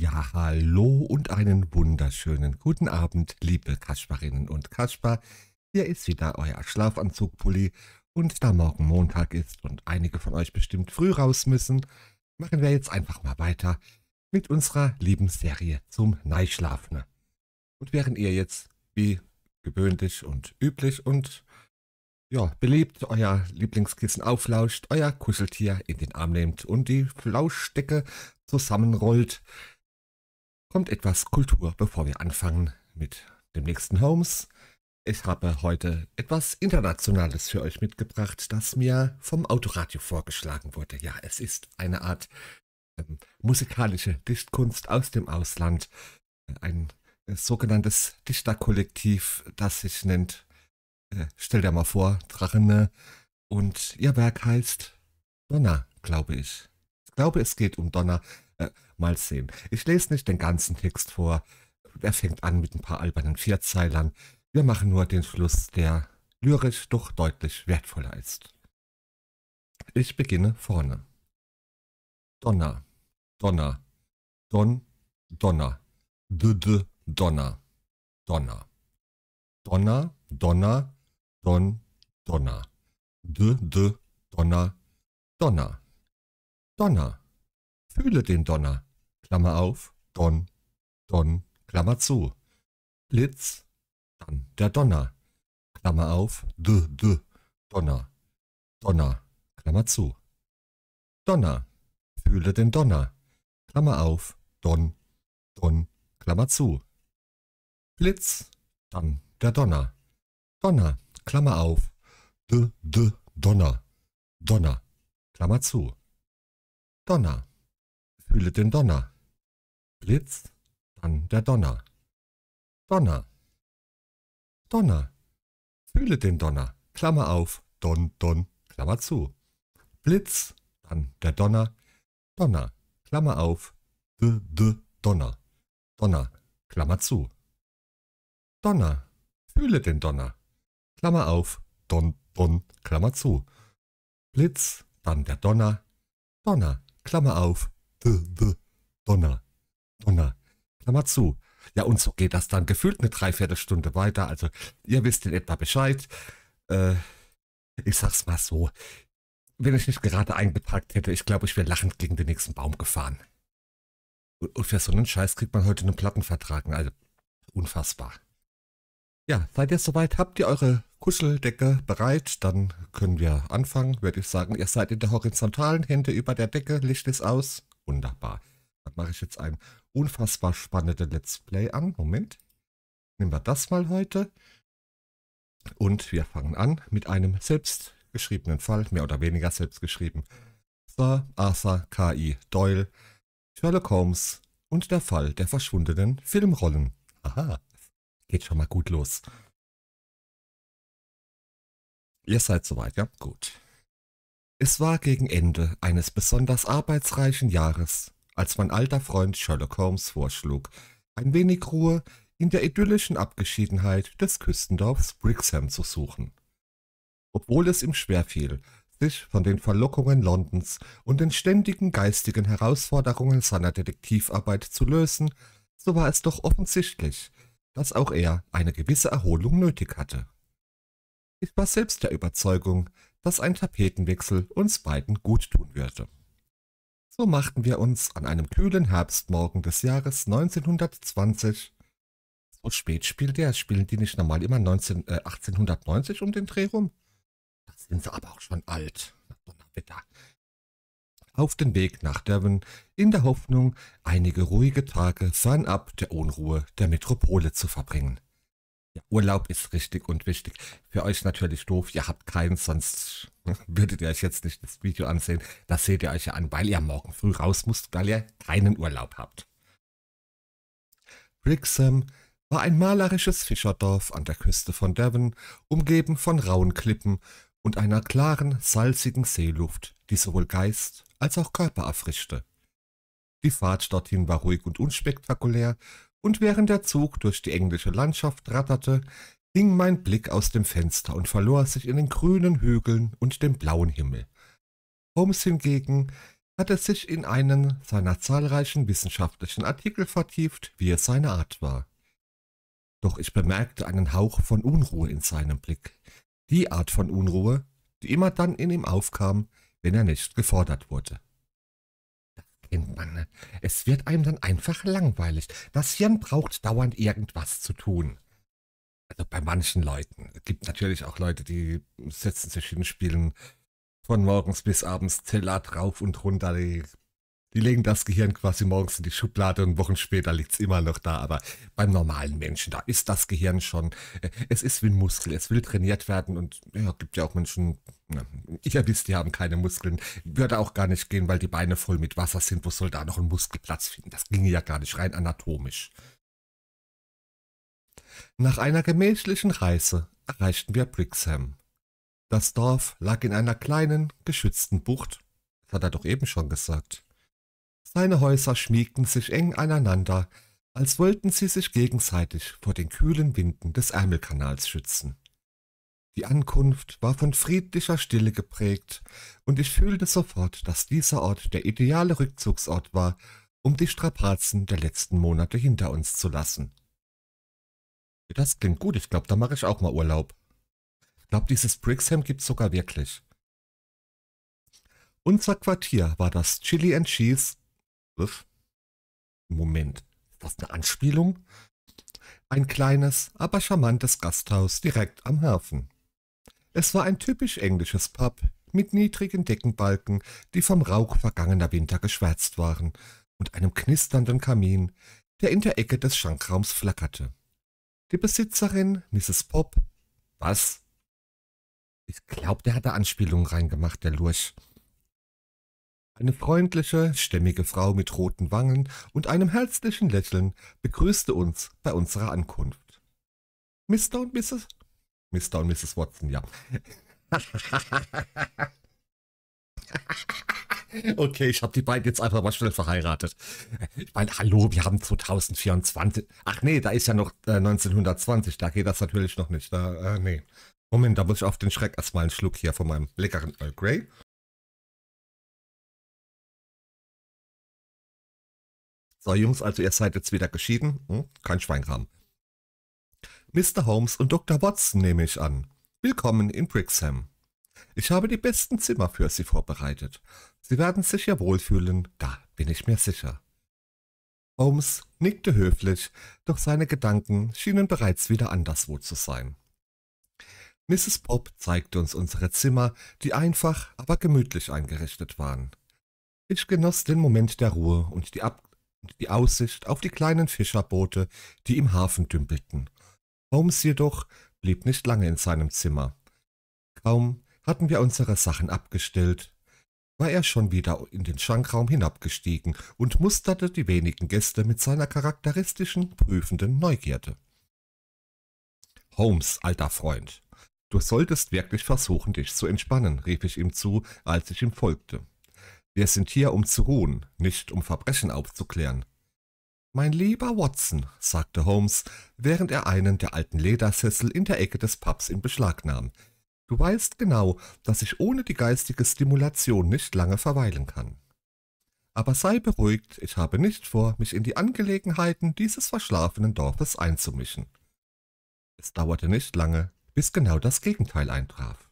Ja, hallo und einen wunderschönen guten Abend, liebe Kasparinnen und Kaspar. Hier ist wieder euer Schlafanzugpulli und da morgen Montag ist und einige von euch bestimmt früh raus müssen, machen wir jetzt einfach mal weiter mit unserer lieben Serie zum Neischlafne. Und während ihr jetzt wie gewöhnlich und üblich und ja, beliebt euer Lieblingskissen auflauscht, euer Kuscheltier in den Arm nehmt und die Flauschdecke zusammenrollt, kommt etwas Kultur, bevor wir anfangen mit dem nächsten Holmes. Ich habe heute etwas Internationales für euch mitgebracht, das mir vom Autoradio vorgeschlagen wurde. Ja, es ist eine Art ähm, musikalische Dichtkunst aus dem Ausland. Ein äh, sogenanntes Dichterkollektiv, das sich nennt, äh, stell dir mal vor, Drachene. Ne? Und ihr Werk heißt Donner, glaube ich. Ich glaube, es geht um Donner. Äh, mal sehen. Ich lese nicht den ganzen Text vor. Er fängt an mit ein paar albernen Vierzeilern. Wir machen nur den Schluss, der lyrisch doch deutlich wertvoller ist. Ich beginne vorne. Donner, Donner, Don, Donner, Döde, Donner, Donner. Donner, Donner, Don, Donner. Döde, Donner, Donner. Donner. Fühle den Donner. Klammer auf, Don, Don, Klammer zu. Blitz, dann der Donner. Klammer auf, D, D, Donner. Donner, Klammer zu. Donner, fühle den Donner. Klammer auf, Don, Don, Klammer zu. Blitz, dann der Donner. Donner, Klammer auf, D, D, Donner. Donner, Klammer zu. Donner. Fühle den Donner. Blitz, dann der Donner. Donner. Donner. Fühle den Donner. Klammer auf. Don, don. Klammer zu. Blitz, dann der Donner. Donner. Klammer auf. D, d, Donner. Donner. Klammer zu. Donner. Fühle den Donner. Klammer auf. Don, don. Klammer zu. Blitz, dann der Donner. Donner. Klammer auf. Donner, Donner, Klammer zu. Ja, und so geht das dann gefühlt eine Dreiviertelstunde weiter. Also, ihr wisst in etwa Bescheid. Äh, ich sag's mal so. Wenn ich nicht gerade eingepackt hätte, ich glaube, ich wäre lachend gegen den nächsten Baum gefahren. Und für so einen Scheiß kriegt man heute einen Plattenvertrag. Also, unfassbar. Ja, seid ihr soweit? Habt ihr eure Kuscheldecke bereit? Dann können wir anfangen, würde ich sagen. Ihr seid in der horizontalen Hände über der Decke, Licht ist aus. Wunderbar. Dann mache ich jetzt ein unfassbar spannendes Let's Play an. Moment. Nehmen wir das mal heute. Und wir fangen an mit einem selbstgeschriebenen Fall, mehr oder weniger selbstgeschrieben. Sir Arthur K.I. E. Doyle, Sherlock Holmes und der Fall der verschwundenen Filmrollen. Aha, geht schon mal gut los. Ihr seid soweit, ja? Gut. Es war gegen Ende eines besonders arbeitsreichen Jahres, als mein alter Freund Sherlock Holmes vorschlug, ein wenig Ruhe in der idyllischen Abgeschiedenheit des Küstendorfs Brixham zu suchen. Obwohl es ihm schwerfiel, sich von den Verlockungen Londons und den ständigen geistigen Herausforderungen seiner Detektivarbeit zu lösen, so war es doch offensichtlich, dass auch er eine gewisse Erholung nötig hatte. Ich war selbst der Überzeugung, dass ein Tapetenwechsel uns beiden gut tun würde. So machten wir uns an einem kühlen Herbstmorgen des Jahres 1920 so spät spielt der. Spielen die nicht normal immer 19, äh, 1890 um den Dreh rum? Da sind sie aber auch schon alt. Donnerwetter. Auf den Weg nach Devon in der Hoffnung, einige ruhige Tage fernab der Unruhe der Metropole zu verbringen. Ja, Urlaub ist richtig und wichtig. Für euch natürlich doof, ihr habt keinen, sonst ne, würdet ihr euch jetzt nicht das Video ansehen. Das seht ihr euch ja an, weil ihr morgen früh raus müsst, weil ihr keinen Urlaub habt. Brixham war ein malerisches Fischerdorf an der Küste von Devon, umgeben von rauen Klippen und einer klaren, salzigen Seeluft, die sowohl Geist als auch Körper erfrischte. Die Fahrt dorthin war ruhig und unspektakulär und während der Zug durch die englische Landschaft ratterte, ging mein Blick aus dem Fenster und verlor sich in den grünen Hügeln und dem blauen Himmel. Holmes hingegen hatte sich in einen seiner zahlreichen wissenschaftlichen Artikel vertieft, wie es seine Art war. Doch ich bemerkte einen Hauch von Unruhe in seinem Blick, die Art von Unruhe, die immer dann in ihm aufkam, wenn er nicht gefordert wurde kennt man. Ne? Es wird einem dann einfach langweilig. Das Hirn braucht dauernd irgendwas zu tun. Also bei manchen Leuten. Es gibt natürlich auch Leute, die setzen sich hin, spielen von morgens bis abends Teller drauf und runter, die die legen das Gehirn quasi morgens in die Schublade und Wochen später liegt es immer noch da. Aber beim normalen Menschen, da ist das Gehirn schon, äh, es ist wie ein Muskel, es will trainiert werden und ja, gibt ja auch Menschen, na, ich ja wisst, die haben keine Muskeln. Würde auch gar nicht gehen, weil die Beine voll mit Wasser sind. Wo soll da noch ein Muskelplatz finden? Das ginge ja gar nicht, rein anatomisch. Nach einer gemächlichen Reise erreichten wir Brixham. Das Dorf lag in einer kleinen, geschützten Bucht. Das hat er doch eben schon gesagt. Seine Häuser schmiegten sich eng aneinander, als wollten sie sich gegenseitig vor den kühlen Winden des Ärmelkanals schützen. Die Ankunft war von friedlicher Stille geprägt, und ich fühlte sofort, dass dieser Ort der ideale Rückzugsort war, um die Strapazen der letzten Monate hinter uns zu lassen. Das klingt gut, ich glaube, da mache ich auch mal Urlaub. Ich glaube, dieses Brixham gibt's sogar wirklich. Unser Quartier war das Chili and Cheese Begriff. Moment, ist das eine Anspielung? Ein kleines, aber charmantes Gasthaus direkt am Hafen. Es war ein typisch englisches Pub mit niedrigen Deckenbalken, die vom Rauch vergangener Winter geschwärzt waren, und einem knisternden Kamin, der in der Ecke des Schankraums flackerte. Die Besitzerin, Mrs. Pop. Was? Ich glaube, der hat da Anspielungen reingemacht, der Lurch. Eine freundliche, stämmige Frau mit roten Wangen und einem herzlichen Lächeln begrüßte uns bei unserer Ankunft. Mr. und Mrs. Mr. und Mrs. Watson, ja. Okay, ich habe die beiden jetzt einfach mal schnell verheiratet. Ich meine, hallo, wir haben 2024. Ach nee, da ist ja noch äh, 1920, da geht das natürlich noch nicht. Da, äh, nee. Moment, da muss ich auf den Schreck erstmal einen Schluck hier von meinem leckeren Earl Grey So, Jungs, also ihr seid jetzt wieder geschieden. Hm? Kein Schweinkram. Mr. Holmes und Dr. Watson nehme ich an. Willkommen in Brixham. Ich habe die besten Zimmer für Sie vorbereitet. Sie werden sich ja wohlfühlen, da bin ich mir sicher. Holmes nickte höflich, doch seine Gedanken schienen bereits wieder anderswo zu sein. Mrs. Bob zeigte uns unsere Zimmer, die einfach, aber gemütlich eingerichtet waren. Ich genoss den Moment der Ruhe und die Ab und die Aussicht auf die kleinen Fischerboote, die im Hafen dümpelten. Holmes jedoch blieb nicht lange in seinem Zimmer. Kaum hatten wir unsere Sachen abgestellt, war er schon wieder in den Schankraum hinabgestiegen und musterte die wenigen Gäste mit seiner charakteristischen, prüfenden Neugierde. Holmes, alter Freund, du solltest wirklich versuchen, dich zu entspannen, rief ich ihm zu, als ich ihm folgte. Wir sind hier, um zu ruhen, nicht um Verbrechen aufzuklären. Mein lieber Watson, sagte Holmes, während er einen der alten Ledersessel in der Ecke des Pubs in Beschlag nahm. Du weißt genau, dass ich ohne die geistige Stimulation nicht lange verweilen kann. Aber sei beruhigt, ich habe nicht vor, mich in die Angelegenheiten dieses verschlafenen Dorfes einzumischen. Es dauerte nicht lange, bis genau das Gegenteil eintraf.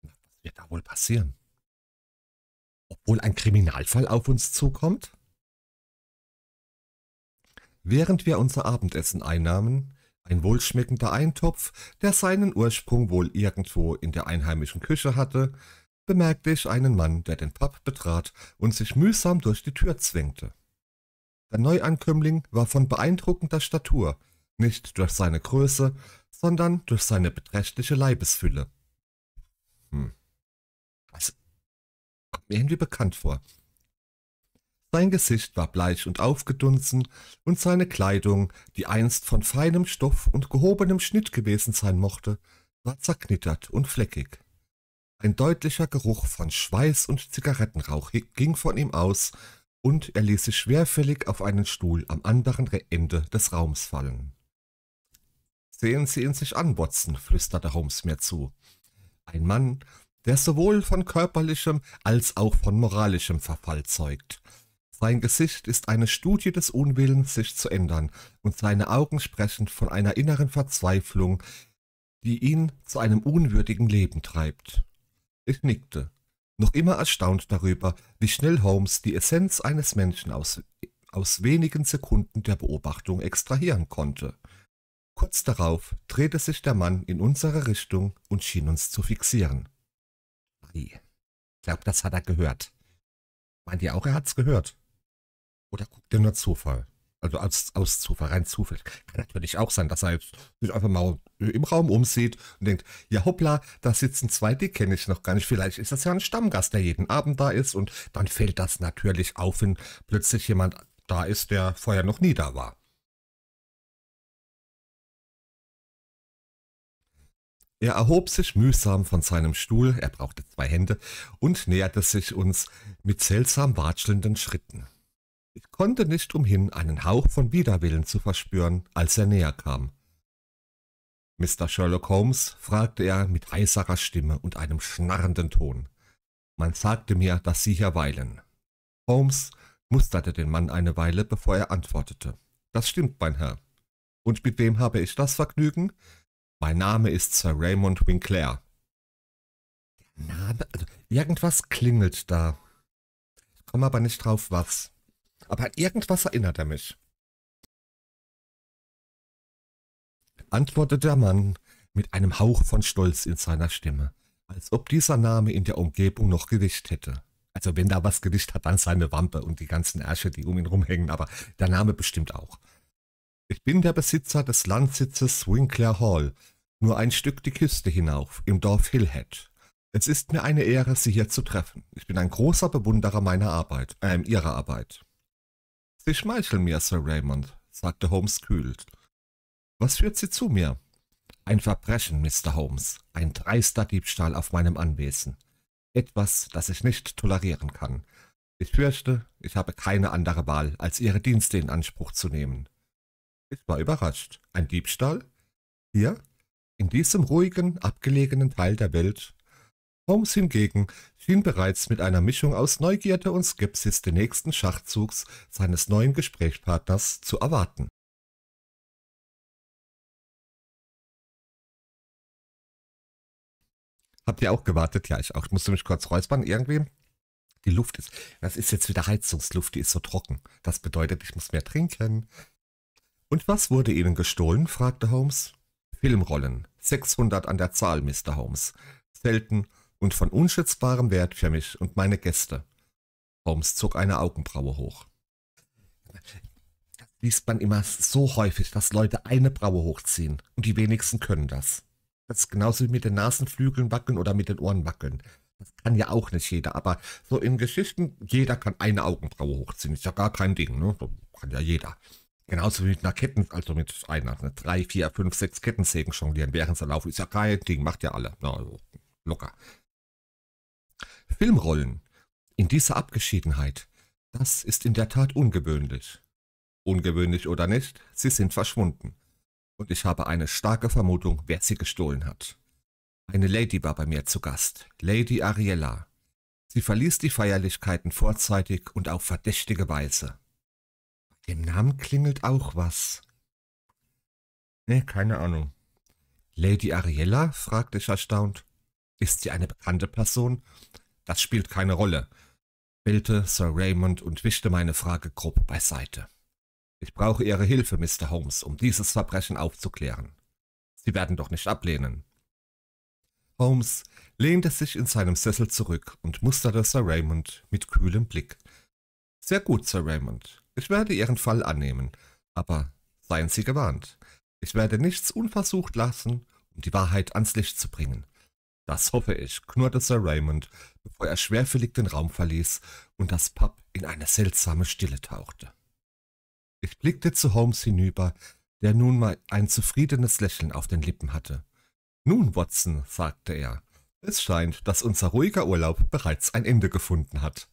Was wird da wohl passieren? wohl ein Kriminalfall auf uns zukommt? Während wir unser Abendessen einnahmen, ein wohlschmeckender Eintopf, der seinen Ursprung wohl irgendwo in der einheimischen Küche hatte, bemerkte ich einen Mann, der den Pub betrat und sich mühsam durch die Tür zwängte. Der Neuankömmling war von beeindruckender Statur, nicht durch seine Größe, sondern durch seine beträchtliche Leibesfülle. kommt mir irgendwie bekannt vor. Sein Gesicht war bleich und aufgedunsen, und seine Kleidung, die einst von feinem Stoff und gehobenem Schnitt gewesen sein mochte, war zerknittert und fleckig. Ein deutlicher Geruch von Schweiß und Zigarettenrauch ging von ihm aus, und er ließ sich schwerfällig auf einen Stuhl am anderen Ende des Raums fallen. Sehen Sie ihn sich an, Watson, flüsterte Holmes mir zu. Ein Mann, der sowohl von körperlichem als auch von moralischem Verfall zeugt. Sein Gesicht ist eine Studie des Unwillens, sich zu ändern, und seine Augen sprechen von einer inneren Verzweiflung, die ihn zu einem unwürdigen Leben treibt. Ich nickte, noch immer erstaunt darüber, wie schnell Holmes die Essenz eines Menschen aus, aus wenigen Sekunden der Beobachtung extrahieren konnte. Kurz darauf drehte sich der Mann in unsere Richtung und schien uns zu fixieren. Bree. Ich glaube, das hat er gehört. Meint ihr auch, er hat's gehört? Oder guckt er nur Zufall? Also aus, aus Zufall, rein Zufall. Kann natürlich auch sein, dass er jetzt sich einfach mal im Raum umsieht und denkt, ja hoppla, da sitzen zwei, die kenne ich noch gar nicht. Vielleicht ist das ja ein Stammgast, der jeden Abend da ist und dann fällt das natürlich auf, wenn plötzlich jemand da ist, der vorher noch nie da war. Er erhob sich mühsam von seinem Stuhl, er brauchte zwei Hände, und näherte sich uns mit seltsam watschelnden Schritten. Ich konnte nicht umhin, einen Hauch von Widerwillen zu verspüren, als er näher kam. Mr. Sherlock Holmes? fragte er mit heiserer Stimme und einem schnarrenden Ton. Man sagte mir, dass Sie hier weilen. Holmes musterte den Mann eine Weile, bevor er antwortete. Das stimmt, mein Herr. Und mit wem habe ich das Vergnügen? Mein Name ist Sir Raymond Winclair. Der Name? Also irgendwas klingelt da. Ich komme aber nicht drauf, was. Aber an irgendwas erinnert er mich. Antwortet der Mann mit einem Hauch von Stolz in seiner Stimme, als ob dieser Name in der Umgebung noch Gewicht hätte. Also wenn da was Gewicht hat, dann seine Wampe und die ganzen Ärsche, die um ihn rumhängen, aber der Name bestimmt auch. Ich bin der Besitzer des Landsitzes Winkler Hall, nur ein Stück die Küste hinauf, im Dorf Hillhead. Es ist mir eine Ehre, Sie hier zu treffen. Ich bin ein großer Bewunderer meiner Arbeit, ähm, Ihrer Arbeit. Sie schmeicheln mir, Sir Raymond, sagte Holmes kühl. Was führt Sie zu mir? Ein Verbrechen, Mr. Holmes, ein dreister Diebstahl auf meinem Anwesen. Etwas, das ich nicht tolerieren kann. Ich fürchte, ich habe keine andere Wahl, als Ihre Dienste in Anspruch zu nehmen. Ich war überrascht. Ein Diebstahl? Hier? In diesem ruhigen, abgelegenen Teil der Welt? Holmes hingegen schien bereits mit einer Mischung aus Neugierde und Skepsis den nächsten Schachzugs seines neuen Gesprächspartners zu erwarten. Habt ihr auch gewartet? Ja, ich auch. Ich musste mich kurz räuspern. Irgendwie die Luft ist, das ist jetzt wieder Heizungsluft, die ist so trocken. Das bedeutet, ich muss mehr trinken. Und was wurde Ihnen gestohlen? fragte Holmes. Filmrollen, 600 an der Zahl, Mr. Holmes. Selten und von unschätzbarem Wert für mich und meine Gäste. Holmes zog eine Augenbraue hoch. Das liest man immer so häufig, dass Leute eine Braue hochziehen und die wenigsten können das. Das ist genauso wie mit den Nasenflügeln wackeln oder mit den Ohren wackeln. Das kann ja auch nicht jeder, aber so in Geschichten, jeder kann eine Augenbraue hochziehen. Ist ja gar kein Ding, ne? Kann ja jeder. Genauso wie mit einer Ketten, also mit einer, ne, drei, vier, fünf, sechs Kettensägen jonglieren, während sie laufen. Ist ja kein Ding, macht ja alle. Na, also locker. Filmrollen. In dieser Abgeschiedenheit. Das ist in der Tat ungewöhnlich. Ungewöhnlich oder nicht, sie sind verschwunden. Und ich habe eine starke Vermutung, wer sie gestohlen hat. Eine Lady war bei mir zu Gast, Lady Ariella. Sie verließ die Feierlichkeiten vorzeitig und auf verdächtige Weise. Dem Namen klingelt auch was. Nee, keine Ahnung. Lady Ariella? fragte ich erstaunt. Ist sie eine bekannte Person? Das spielt keine Rolle, bellte Sir Raymond und wischte meine Frage grob beiseite. Ich brauche Ihre Hilfe, Mr. Holmes, um dieses Verbrechen aufzuklären. Sie werden doch nicht ablehnen. Holmes lehnte sich in seinem Sessel zurück und musterte Sir Raymond mit kühlem Blick. Sehr gut, Sir Raymond. Ich werde Ihren Fall annehmen, aber seien Sie gewarnt. Ich werde nichts unversucht lassen, um die Wahrheit ans Licht zu bringen. Das hoffe ich, knurrte Sir Raymond, bevor er schwerfällig den Raum verließ und das Pub in eine seltsame Stille tauchte. Ich blickte zu Holmes hinüber, der nun mal ein zufriedenes Lächeln auf den Lippen hatte. Nun, Watson, sagte er, es scheint, dass unser ruhiger Urlaub bereits ein Ende gefunden hat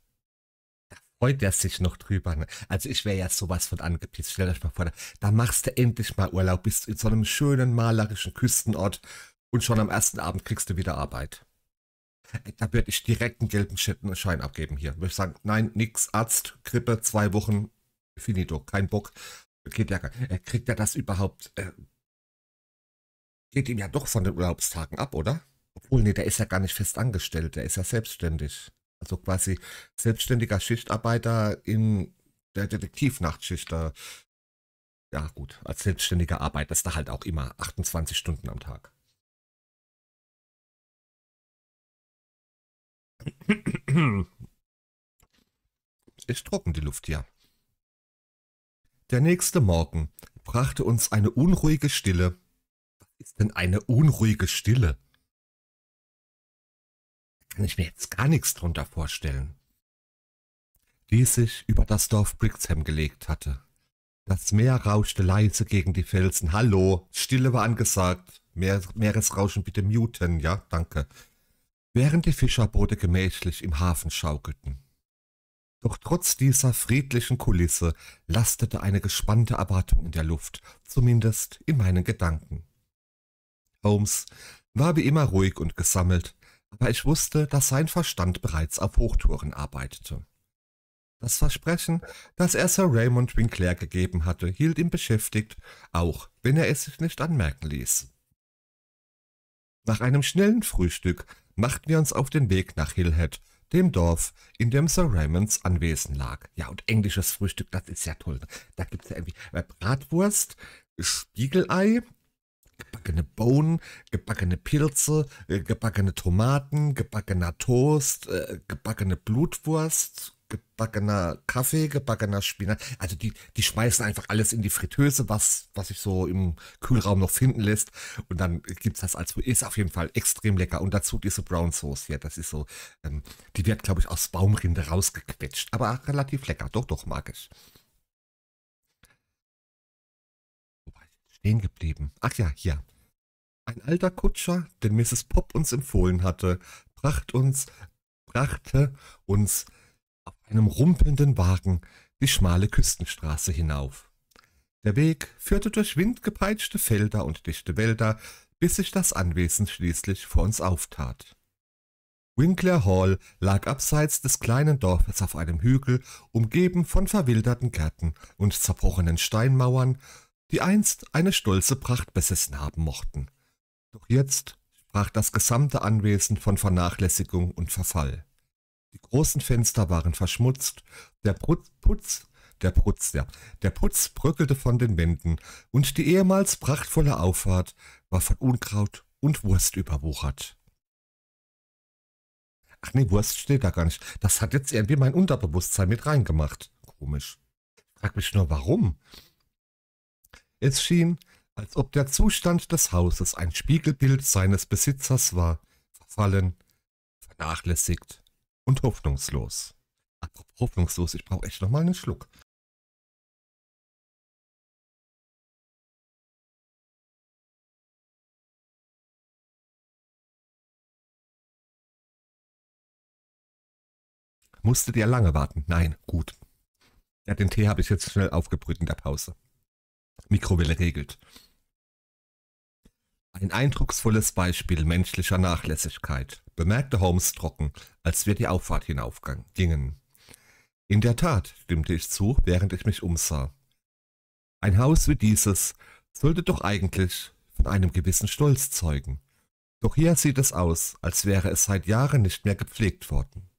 freut er sich noch drüber. Ne? Also ich wäre ja sowas von angepisst. Stell euch mal vor, da machst du endlich mal Urlaub, bist in so einem schönen malerischen Küstenort und schon am ersten Abend kriegst du wieder Arbeit. Äh, da würde ich direkt einen gelben Schein abgeben hier. Würde ich sagen, nein, nix, Arzt, Grippe, zwei Wochen, finito, kein Bock. Geht ja, äh, kriegt er das überhaupt? Äh, geht ihm ja doch von den Urlaubstagen ab, oder? Obwohl, nee, der ist ja gar nicht fest angestellt, der ist ja selbstständig. Also quasi selbstständiger Schichtarbeiter in der Detektivnachtschicht. Da, ja gut, als selbstständiger arbeitest du halt auch immer 28 Stunden am Tag. Ist trocken die Luft hier. Der nächste Morgen brachte uns eine unruhige Stille. Was ist denn eine unruhige Stille? kann ich mir jetzt gar nichts drunter vorstellen, die sich über das Dorf Brixham gelegt hatte. Das Meer rauschte leise gegen die Felsen. Hallo, Stille war angesagt. Meer, Meeresrauschen bitte muten, ja, danke. Während die Fischerboote gemächlich im Hafen schaukelten. Doch trotz dieser friedlichen Kulisse lastete eine gespannte Erwartung in der Luft, zumindest in meinen Gedanken. Holmes war wie immer ruhig und gesammelt, aber ich wusste, dass sein Verstand bereits auf Hochtouren arbeitete. Das Versprechen, das er Sir Raymond Winkler gegeben hatte, hielt ihn beschäftigt, auch wenn er es sich nicht anmerken ließ. Nach einem schnellen Frühstück machten wir uns auf den Weg nach Hillhead, dem Dorf, in dem Sir Raymonds Anwesen lag. Ja, und englisches Frühstück, das ist ja toll. Da gibt es ja irgendwie äh, Bratwurst, Spiegelei, gebackene Bohnen, gebackene Pilze, äh, gebackene Tomaten, gebackener Toast, äh, gebackene Blutwurst, gebackener Kaffee, gebackener Spinat. Also die, die schmeißen einfach alles in die Fritteuse, was, was sich so im Kühlraum noch finden lässt. Und dann gibt es das als ist auf jeden Fall extrem lecker. Und dazu diese Brown Sauce hier, das ist so, ähm, die wird, glaube ich, aus Baumrinde rausgequetscht. Aber auch relativ lecker. Doch, doch, mag ich. stehen geblieben? Ach ja, hier. Ein alter Kutscher, den Mrs. Pop uns empfohlen hatte, bracht uns, brachte uns auf einem rumpelnden Wagen die schmale Küstenstraße hinauf. Der Weg führte durch windgepeitschte Felder und dichte Wälder, bis sich das Anwesen schließlich vor uns auftat. Winkler Hall lag abseits des kleinen Dorfes auf einem Hügel, umgeben von verwilderten Gärten und zerbrochenen Steinmauern die einst eine stolze Pracht besessen haben mochten. Doch jetzt sprach das gesamte Anwesen von Vernachlässigung und Verfall. Die großen Fenster waren verschmutzt, der Putz, Putz der Putz, ja, der Putz bröckelte von den Wänden und die ehemals prachtvolle Auffahrt war von Unkraut und Wurst überwuchert. Ach nee, Wurst steht da gar nicht. Das hat jetzt irgendwie mein Unterbewusstsein mit reingemacht. Komisch. frag mich nur, warum? Es schien, als ob der Zustand des Hauses ein Spiegelbild seines Besitzers war, verfallen, vernachlässigt und hoffnungslos. Apropos hoffnungslos, ich brauche echt nochmal einen Schluck. Musstet ihr lange warten? Nein, gut. Ja, den Tee habe ich jetzt schnell aufgebrüht in der Pause. Mikrowelle regelt. Ein eindrucksvolles Beispiel menschlicher Nachlässigkeit, bemerkte Holmes trocken, als wir die Auffahrt hinaufgingen. In der Tat, stimmte ich zu, während ich mich umsah. Ein Haus wie dieses sollte doch eigentlich von einem gewissen Stolz zeugen. Doch hier sieht es aus, als wäre es seit Jahren nicht mehr gepflegt worden.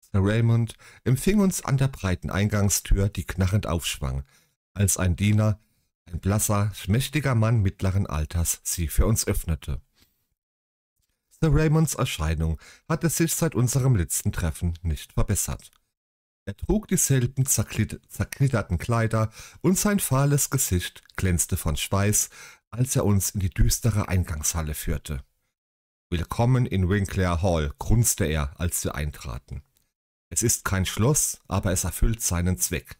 Sir Raymond empfing uns an der breiten Eingangstür, die knarrend aufschwang, als ein Diener ein blasser, schmächtiger Mann mittleren Alters, sie für uns öffnete. Sir Raymonds Erscheinung hatte sich seit unserem letzten Treffen nicht verbessert. Er trug dieselben zerknitterten Kleider und sein fahles Gesicht glänzte von Schweiß, als er uns in die düstere Eingangshalle führte. Willkommen in Winkler Hall, grunzte er, als wir eintraten. Es ist kein Schloss, aber es erfüllt seinen Zweck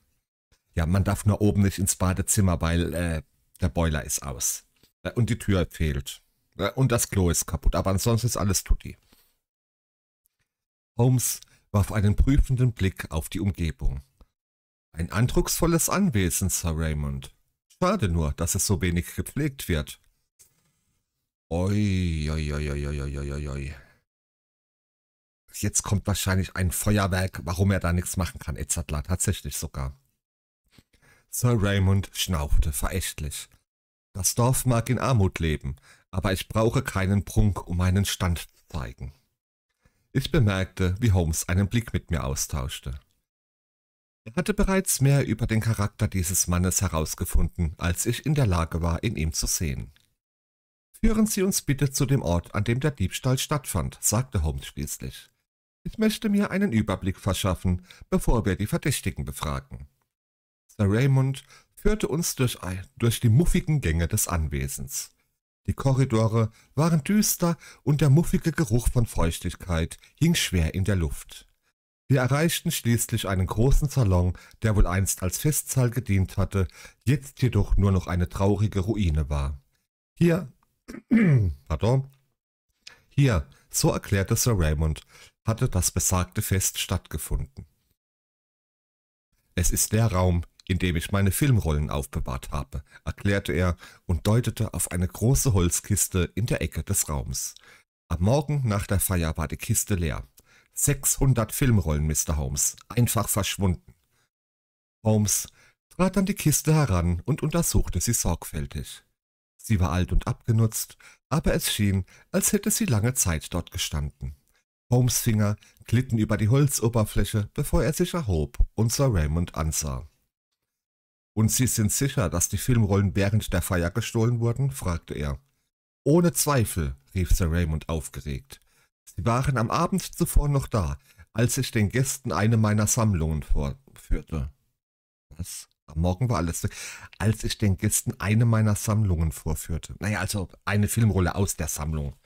ja, man darf nur oben nicht ins Badezimmer, weil äh, der Boiler ist aus. Äh, und die Tür fehlt. Äh, und das Klo ist kaputt. Aber ansonsten ist alles tutti. Holmes warf einen prüfenden Blick auf die Umgebung. Ein eindrucksvolles Anwesen, Sir Raymond. Schade nur, dass es so wenig gepflegt wird. Oi, oi, oi, oi, oi, oi, oi. Jetzt kommt wahrscheinlich ein Feuerwerk, warum er da nichts machen kann, etc. Tatsächlich sogar. Sir Raymond schnaufte verächtlich. Das Dorf mag in Armut leben, aber ich brauche keinen Prunk, um meinen Stand zu zeigen. Ich bemerkte, wie Holmes einen Blick mit mir austauschte. Er hatte bereits mehr über den Charakter dieses Mannes herausgefunden, als ich in der Lage war, in ihm zu sehen. Führen Sie uns bitte zu dem Ort, an dem der Diebstahl stattfand, sagte Holmes schließlich. Ich möchte mir einen Überblick verschaffen, bevor wir die Verdächtigen befragen. Sir Raymond führte uns durch, durch die muffigen Gänge des Anwesens. Die Korridore waren düster und der muffige Geruch von Feuchtigkeit hing schwer in der Luft. Wir erreichten schließlich einen großen Salon, der wohl einst als Festsaal gedient hatte, jetzt jedoch nur noch eine traurige Ruine war. Hier, pardon, hier, so erklärte Sir Raymond, hatte das besagte Fest stattgefunden. Es ist der Raum, in dem ich meine Filmrollen aufbewahrt habe, erklärte er und deutete auf eine große Holzkiste in der Ecke des Raums. Am Morgen nach der Feier war die Kiste leer. 600 Filmrollen, Mr. Holmes, einfach verschwunden. Holmes trat an die Kiste heran und untersuchte sie sorgfältig. Sie war alt und abgenutzt, aber es schien, als hätte sie lange Zeit dort gestanden. Holmes Finger glitten über die Holzoberfläche, bevor er sich erhob und Sir Raymond ansah. Und Sie sind sicher, dass die Filmrollen während der Feier gestohlen wurden? fragte er. Ohne Zweifel, rief Sir Raymond aufgeregt. Sie waren am Abend zuvor noch da, als ich den Gästen eine meiner Sammlungen vorführte. Was? Am Morgen war alles weg. Als ich den Gästen eine meiner Sammlungen vorführte. Naja, also eine Filmrolle aus der Sammlung.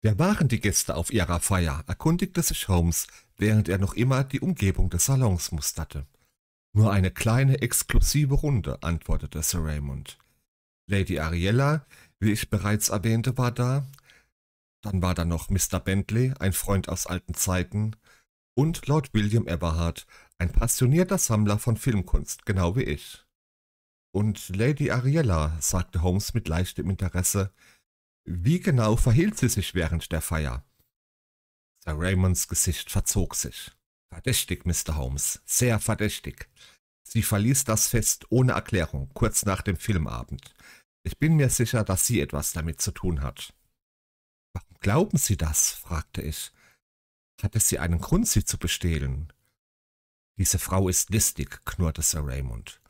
Wer waren die Gäste auf ihrer Feier? erkundigte sich Holmes, während er noch immer die Umgebung des Salons musterte. Nur eine kleine exklusive Runde, antwortete Sir Raymond. Lady Ariella, wie ich bereits erwähnte, war da. Dann war da noch Mr. Bentley, ein Freund aus alten Zeiten. Und Lord William Everhard, ein passionierter Sammler von Filmkunst, genau wie ich. Und Lady Ariella, sagte Holmes mit leichtem Interesse, wie genau verhielt sie sich während der Feier? Sir Raymonds Gesicht verzog sich. Verdächtig, Mr. Holmes, sehr verdächtig. Sie verließ das Fest ohne Erklärung, kurz nach dem Filmabend. Ich bin mir sicher, dass sie etwas damit zu tun hat. Warum glauben Sie das? fragte ich. Hatte sie einen Grund, sie zu bestehlen? Diese Frau ist listig, knurrte Sir Raymond.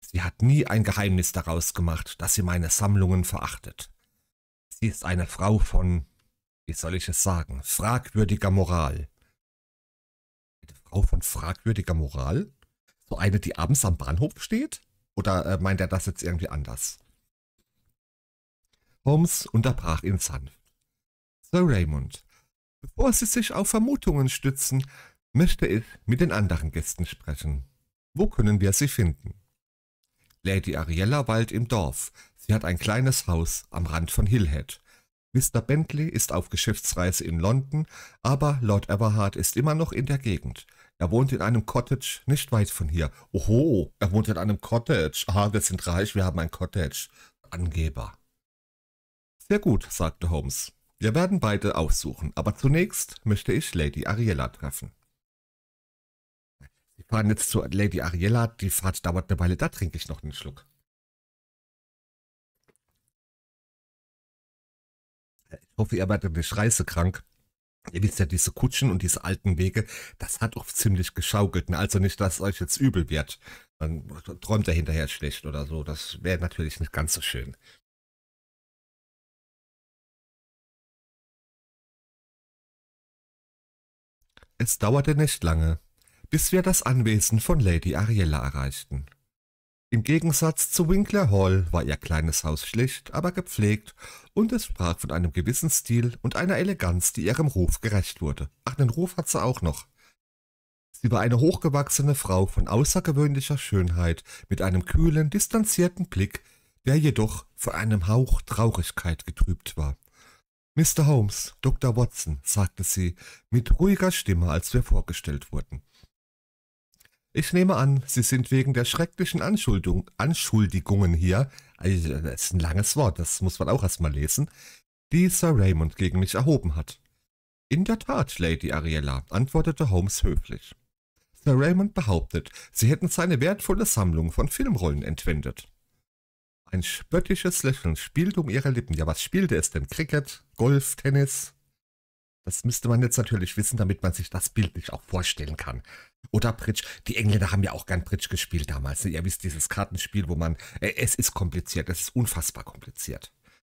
Sie hat nie ein Geheimnis daraus gemacht, dass sie meine Sammlungen verachtet. Sie ist eine Frau von, wie soll ich es sagen, fragwürdiger Moral auch von fragwürdiger Moral? So eine, die abends am Bahnhof steht? Oder äh, meint er das jetzt irgendwie anders? Holmes unterbrach ihn sanft. Sir Raymond, bevor Sie sich auf Vermutungen stützen, möchte ich mit den anderen Gästen sprechen. Wo können wir sie finden? Lady Ariella weilt im Dorf. Sie hat ein kleines Haus am Rand von Hillhead. Mr. Bentley ist auf Geschäftsreise in London, aber Lord Everhard ist immer noch in der Gegend. Er wohnt in einem Cottage nicht weit von hier. Oho, er wohnt in einem Cottage. Aha, wir sind reich, wir haben ein Cottage. Angeber. Sehr gut, sagte Holmes. Wir werden beide aussuchen, aber zunächst möchte ich Lady Ariella treffen. Sie fahren jetzt zu Lady Ariella, die Fahrt dauert eine Weile, da trinke ich noch einen Schluck. Ich hoffe, ihr werdet nicht reisekrank. Ihr wisst ja, diese Kutschen und diese alten Wege, das hat oft ziemlich geschaukelt. Ne? Also nicht, dass euch jetzt übel wird. Dann träumt er hinterher schlecht oder so. Das wäre natürlich nicht ganz so schön. Es dauerte nicht lange, bis wir das Anwesen von Lady Ariella erreichten. Im Gegensatz zu Winkler Hall war ihr kleines Haus schlicht, aber gepflegt, und es sprach von einem gewissen Stil und einer Eleganz, die ihrem Ruf gerecht wurde. Ach, den Ruf hat sie auch noch. Sie war eine hochgewachsene Frau von außergewöhnlicher Schönheit, mit einem kühlen, distanzierten Blick, der jedoch vor einem Hauch Traurigkeit getrübt war. Mr. Holmes, Dr. Watson, sagte sie mit ruhiger Stimme, als wir vorgestellt wurden. Ich nehme an, Sie sind wegen der schrecklichen Anschuldigung, Anschuldigungen hier, also das ist ein langes Wort, das muss man auch erstmal lesen, die Sir Raymond gegen mich erhoben hat. In der Tat, Lady Ariella, antwortete Holmes höflich. Sir Raymond behauptet, Sie hätten seine wertvolle Sammlung von Filmrollen entwendet. Ein spöttisches Lächeln spielte um ihre Lippen. Ja, was spielte es denn? Cricket? Golf? Tennis? Das müsste man jetzt natürlich wissen, damit man sich das bildlich auch vorstellen kann. Oder Bridge. Die Engländer haben ja auch gern Bridge gespielt damals. Ihr wisst, dieses Kartenspiel, wo man... Äh, es ist kompliziert. Es ist unfassbar kompliziert.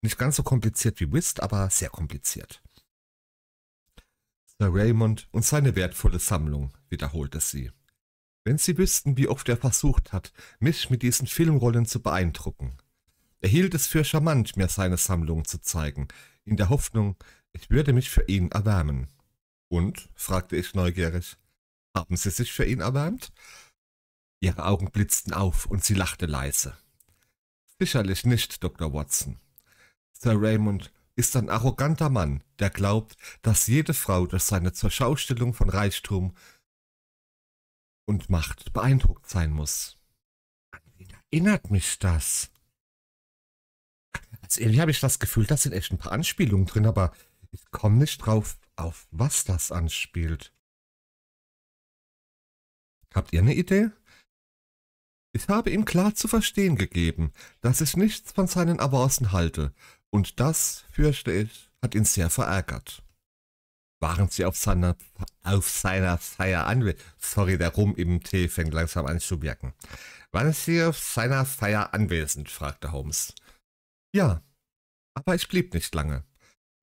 Nicht ganz so kompliziert wie Whist, aber sehr kompliziert. Sir Raymond und seine wertvolle Sammlung, wiederholte sie. Wenn Sie wüssten, wie oft er versucht hat, mich mit diesen Filmrollen zu beeindrucken. Er hielt es für charmant, mir seine Sammlung zu zeigen, in der Hoffnung, ich würde mich für ihn erwärmen. Und? fragte ich neugierig. Haben Sie sich für ihn erwärmt? Ihre Augen blitzten auf und sie lachte leise. Sicherlich nicht, Dr. Watson. Sir Raymond ist ein arroganter Mann, der glaubt, dass jede Frau durch seine Zurschaustellung von Reichtum und Macht beeindruckt sein muss. erinnert mich das? Als Ellie habe ich das Gefühl, da sind echt ein paar Anspielungen drin, aber ich komme nicht drauf, auf was das anspielt. Habt ihr eine Idee? Ich habe ihm klar zu verstehen gegeben, dass ich nichts von seinen Avancen halte, und das, fürchte ich, hat ihn sehr verärgert. Waren sie auf seiner, auf seiner Feier anwesend? Sorry, der Rum im Tee fängt langsam an zu wirken. Waren sie auf seiner Feier anwesend? fragte Holmes. Ja, aber ich blieb nicht lange.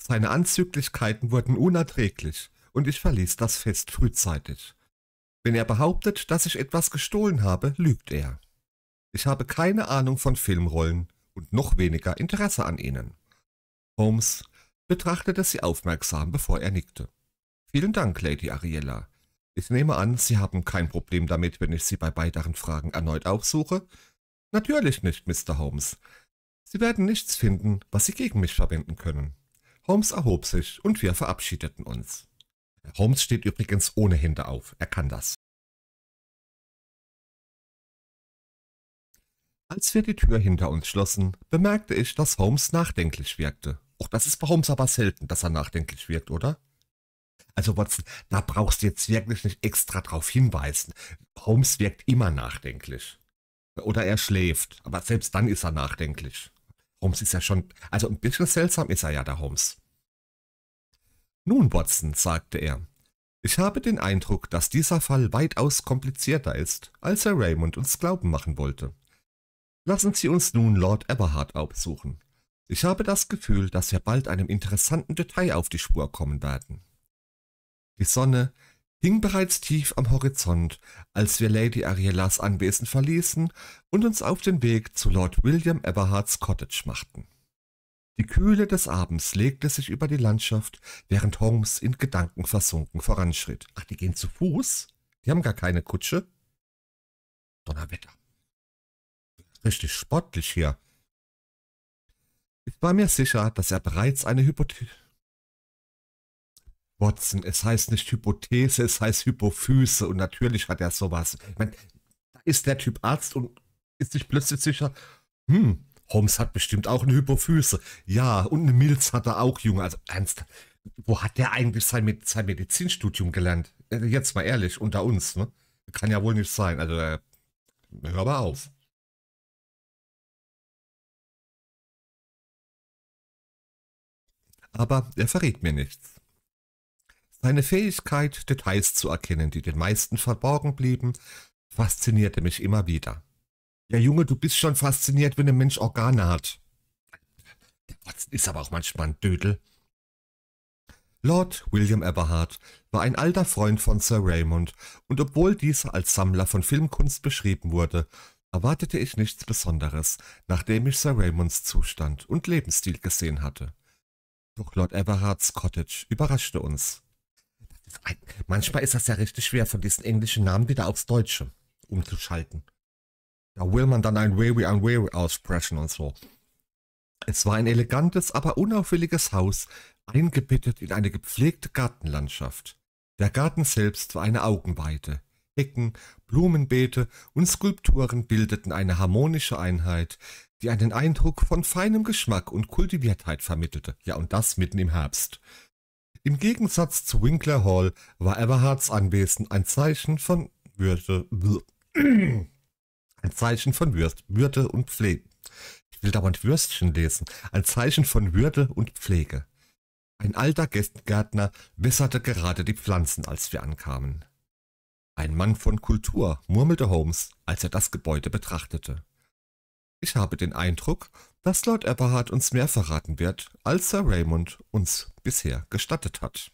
Seine Anzüglichkeiten wurden unerträglich, und ich verließ das Fest frühzeitig. Wenn er behauptet, dass ich etwas gestohlen habe, lügt er. Ich habe keine Ahnung von Filmrollen und noch weniger Interesse an ihnen. Holmes betrachtete sie aufmerksam, bevor er nickte. Vielen Dank, Lady Ariella. Ich nehme an, Sie haben kein Problem damit, wenn ich Sie bei weiteren Fragen erneut aufsuche? Natürlich nicht, Mr. Holmes. Sie werden nichts finden, was Sie gegen mich verwenden können. Holmes erhob sich und wir verabschiedeten uns. Holmes steht übrigens ohne Hände auf, er kann das. Als wir die Tür hinter uns schlossen, bemerkte ich, dass Holmes nachdenklich wirkte. Och, das ist bei Holmes aber selten, dass er nachdenklich wirkt, oder? Also Watson, da brauchst du jetzt wirklich nicht extra drauf hinweisen. Holmes wirkt immer nachdenklich. Oder er schläft, aber selbst dann ist er nachdenklich. Holmes ist ja schon, also ein bisschen seltsam ist er ja, der Holmes. Nun, Watson, sagte er, ich habe den Eindruck, dass dieser Fall weitaus komplizierter ist, als Herr Raymond uns glauben machen wollte. Lassen Sie uns nun Lord Eberhard aufsuchen. Ich habe das Gefühl, dass wir bald einem interessanten Detail auf die Spur kommen werden. Die Sonne hing bereits tief am Horizont, als wir Lady Ariellas Anwesen verließen und uns auf den Weg zu Lord William Eberhards Cottage machten. Die Kühle des Abends legte sich über die Landschaft, während Holmes in Gedanken versunken voranschritt. Ach, die gehen zu Fuß? Die haben gar keine Kutsche? Donnerwetter. Richtig sportlich hier. Ich war mir sicher, dass er bereits eine Hypothese Watson, es heißt nicht Hypothese, es heißt Hypophyse und natürlich hat er sowas. Ich meine, da ist der Typ Arzt und ist sich plötzlich sicher, hm, Holmes hat bestimmt auch eine Hypophyse. Ja, und eine Milz hat er auch, Junge. Also ernst, wo hat der eigentlich sein, Med sein Medizinstudium gelernt? Äh, jetzt mal ehrlich, unter uns, ne? Kann ja wohl nicht sein. Also, äh, hör mal auf. Aber er verrät mir nichts. Seine Fähigkeit, Details zu erkennen, die den meisten verborgen blieben, faszinierte mich immer wieder. Ja, Junge, du bist schon fasziniert, wenn ein Mensch Organe hat. Der Watson ist aber auch manchmal ein Dödel. Lord William Eberhard war ein alter Freund von Sir Raymond, und obwohl dieser als Sammler von Filmkunst beschrieben wurde, erwartete ich nichts Besonderes, nachdem ich Sir Raymonds Zustand und Lebensstil gesehen hatte. Doch Lord Everhards Cottage überraschte uns. Manchmal ist das ja richtig schwer, von diesen englischen Namen wieder aufs Deutsche umzuschalten. Da will man dann ein Weary, ein Weary aussprechen und so. Es war ein elegantes, aber unauffälliges Haus, eingebettet in eine gepflegte Gartenlandschaft. Der Garten selbst war eine Augenweide. Hecken, Blumenbeete und Skulpturen bildeten eine harmonische Einheit, die einen Eindruck von feinem Geschmack und Kultiviertheit vermittelte. Ja, und das mitten im Herbst. Im Gegensatz zu Winkler Hall war Everhards Anwesen ein Zeichen von Würde, ein Zeichen von Würst, Würde und Pflege. Ich will da ein Würstchen lesen. Ein Zeichen von Würde und Pflege. Ein alter Gärtner wässerte gerade die Pflanzen, als wir ankamen. Ein Mann von Kultur, murmelte Holmes, als er das Gebäude betrachtete. Ich habe den Eindruck, dass Lord Eberhard uns mehr verraten wird, als Sir Raymond uns bisher gestattet hat.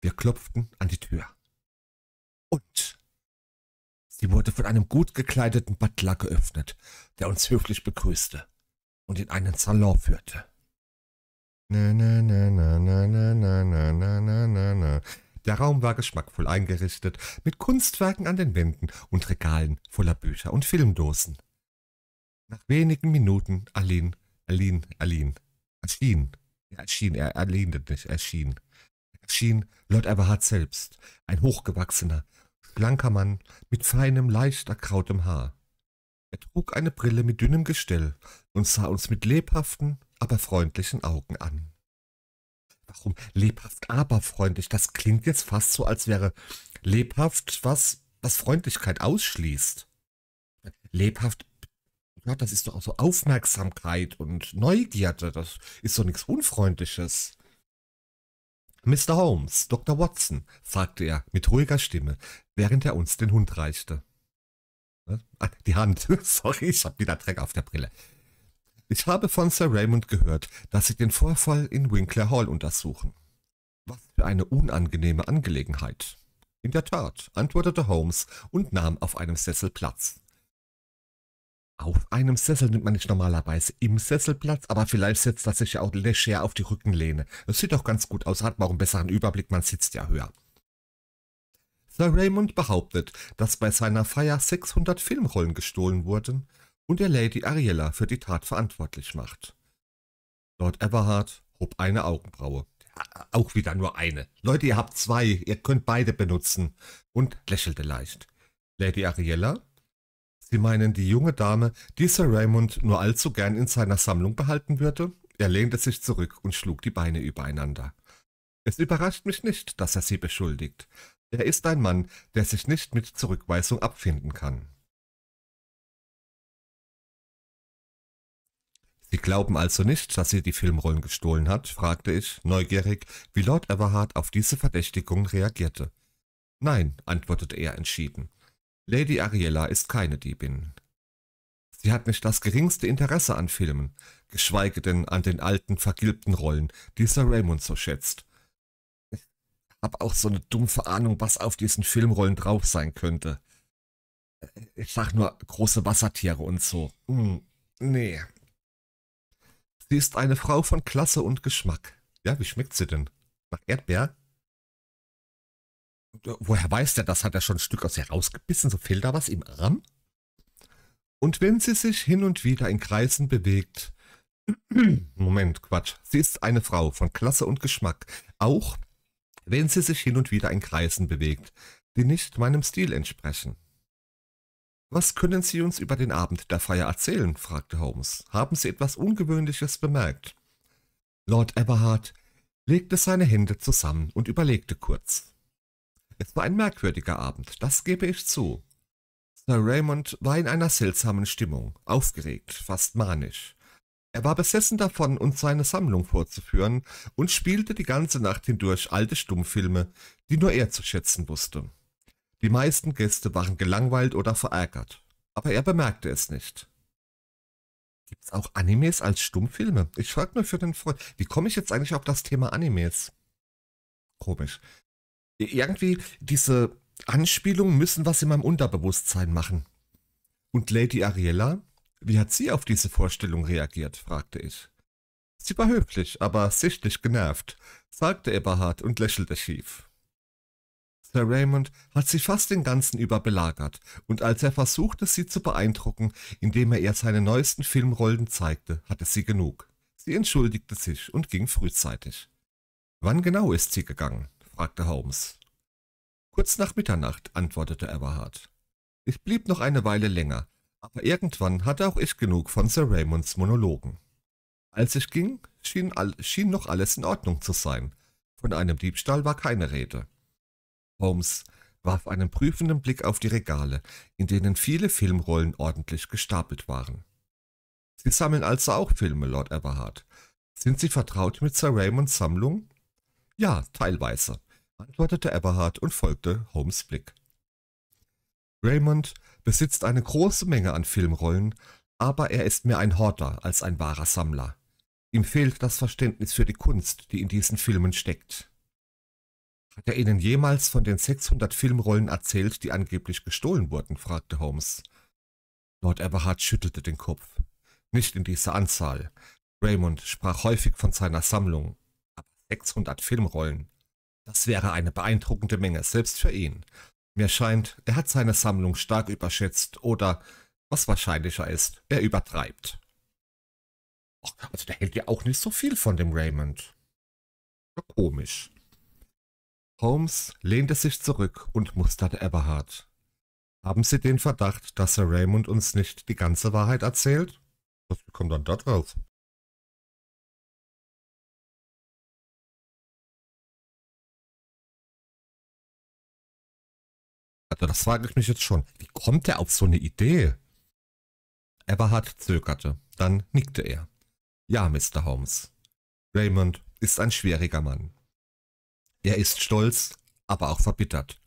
Wir klopften an die Tür. Und sie wurde von einem gut gekleideten Butler geöffnet, der uns höflich begrüßte und in einen Salon führte. na, na, na, na, na, na, na, na, na, na, na. Der Raum war geschmackvoll eingerichtet, mit Kunstwerken an den Wänden und Regalen voller Bücher und Filmdosen. Nach wenigen Minuten Aline, Aline, Aline, erschien, er erschien, er erlehnte nicht, erschien, erschien Lord Everhard selbst, ein hochgewachsener, schlanker Mann mit feinem, leicht erkrautem Haar. Er trug eine Brille mit dünnem Gestell und sah uns mit lebhaften, aber freundlichen Augen an. Warum lebhaft, aber freundlich? Das klingt jetzt fast so, als wäre lebhaft was, was Freundlichkeit ausschließt. Lebhaft ja, das ist doch auch so Aufmerksamkeit und Neugierde. Das ist doch nichts Unfreundliches. Mr. Holmes, Dr. Watson, sagte er mit ruhiger Stimme, während er uns den Hund reichte. Ah, die Hand. Sorry, ich habe wieder Dreck auf der Brille. Ich habe von Sir Raymond gehört, dass Sie den Vorfall in Winkler Hall untersuchen. Was für eine unangenehme Angelegenheit. In der Tat, antwortete Holmes und nahm auf einem Sessel Platz. Auf einem Sessel nimmt man nicht normalerweise im Sessel Platz, aber vielleicht setzt er sich ja auch leger auf die Rückenlehne. Das sieht doch ganz gut aus, hat man auch einen besseren Überblick, man sitzt ja höher. Sir Raymond behauptet, dass bei seiner Feier 600 Filmrollen gestohlen wurden und er Lady Ariella für die Tat verantwortlich macht. Lord Everhard hob eine Augenbraue. Auch wieder nur eine. Leute, ihr habt zwei, ihr könnt beide benutzen. Und lächelte leicht. Lady Ariella Sie meinen die junge Dame, die Sir Raymond nur allzu gern in seiner Sammlung behalten würde? Er lehnte sich zurück und schlug die Beine übereinander. Es überrascht mich nicht, dass er sie beschuldigt. Er ist ein Mann, der sich nicht mit Zurückweisung abfinden kann. Sie glauben also nicht, dass sie die Filmrollen gestohlen hat? fragte ich, neugierig, wie Lord Everhard auf diese Verdächtigung reagierte. Nein, antwortete er entschieden. Lady Ariella ist keine Diebin. Sie hat nicht das geringste Interesse an Filmen, geschweige denn an den alten, vergilbten Rollen, die Sir Raymond so schätzt. Ich hab auch so eine dumpfe Ahnung, was auf diesen Filmrollen drauf sein könnte. Ich sag nur große Wassertiere und so. Hm, nee. Sie ist eine Frau von Klasse und Geschmack. Ja, wie schmeckt sie denn? Nach Erdbeer? woher weiß der das? Hat er schon ein Stück aus ihr rausgebissen? So fehlt da was im Arm? Und wenn sie sich hin und wieder in Kreisen bewegt, Moment, Quatsch, sie ist eine Frau von Klasse und Geschmack, auch wenn sie sich hin und wieder in Kreisen bewegt, die nicht meinem Stil entsprechen. Was können Sie uns über den Abend der Feier erzählen? fragte Holmes. Haben Sie etwas Ungewöhnliches bemerkt? Lord Eberhard legte seine Hände zusammen und überlegte kurz. Es war ein merkwürdiger Abend, das gebe ich zu. Sir Raymond war in einer seltsamen Stimmung, aufgeregt, fast manisch. Er war besessen davon, uns seine Sammlung vorzuführen und spielte die ganze Nacht hindurch alte Stummfilme, die nur er zu schätzen wusste. Die meisten Gäste waren gelangweilt oder verärgert, aber er bemerkte es nicht. Gibt's auch Animes als Stummfilme? Ich frag nur für den Freund, wie komme ich jetzt eigentlich auf das Thema Animes? Komisch irgendwie diese Anspielungen müssen was in meinem Unterbewusstsein machen. Und Lady Ariella, wie hat sie auf diese Vorstellung reagiert? fragte ich. Sie war höflich, aber sichtlich genervt, sagte Eberhard und lächelte schief. Sir Raymond hat sie fast den ganzen über belagert, und als er versuchte, sie zu beeindrucken, indem er ihr seine neuesten Filmrollen zeigte, hatte sie genug. Sie entschuldigte sich und ging frühzeitig. Wann genau ist sie gegangen? fragte Holmes. Kurz nach Mitternacht, antwortete Everhard. Ich blieb noch eine Weile länger, aber irgendwann hatte auch ich genug von Sir Raymonds Monologen. Als ich ging, schien, all, schien noch alles in Ordnung zu sein. Von einem Diebstahl war keine Rede. Holmes warf einen prüfenden Blick auf die Regale, in denen viele Filmrollen ordentlich gestapelt waren. Sie sammeln also auch Filme, Lord Everhard. Sind Sie vertraut mit Sir Raymonds Sammlung? Ja, teilweise antwortete Eberhard und folgte Holmes Blick. Raymond besitzt eine große Menge an Filmrollen, aber er ist mehr ein Horter als ein wahrer Sammler. Ihm fehlt das Verständnis für die Kunst, die in diesen Filmen steckt. Hat er Ihnen jemals von den 600 Filmrollen erzählt, die angeblich gestohlen wurden? fragte Holmes. Lord Eberhard schüttelte den Kopf. Nicht in dieser Anzahl. Raymond sprach häufig von seiner Sammlung, aber 600 Filmrollen. Das wäre eine beeindruckende Menge, selbst für ihn. Mir scheint, er hat seine Sammlung stark überschätzt oder, was wahrscheinlicher ist, er übertreibt. Ach, also der hält ja auch nicht so viel von dem Raymond. Ja, komisch. Holmes lehnte sich zurück und musterte Eberhard. Haben Sie den Verdacht, dass Herr Raymond uns nicht die ganze Wahrheit erzählt? Was kommt dann da drauf? zögerte. Das frage ich mich jetzt schon. Wie kommt er auf so eine Idee? Everhard zögerte. Dann nickte er. Ja, Mr. Holmes. Raymond ist ein schwieriger Mann. Er ist stolz, aber auch verbittert.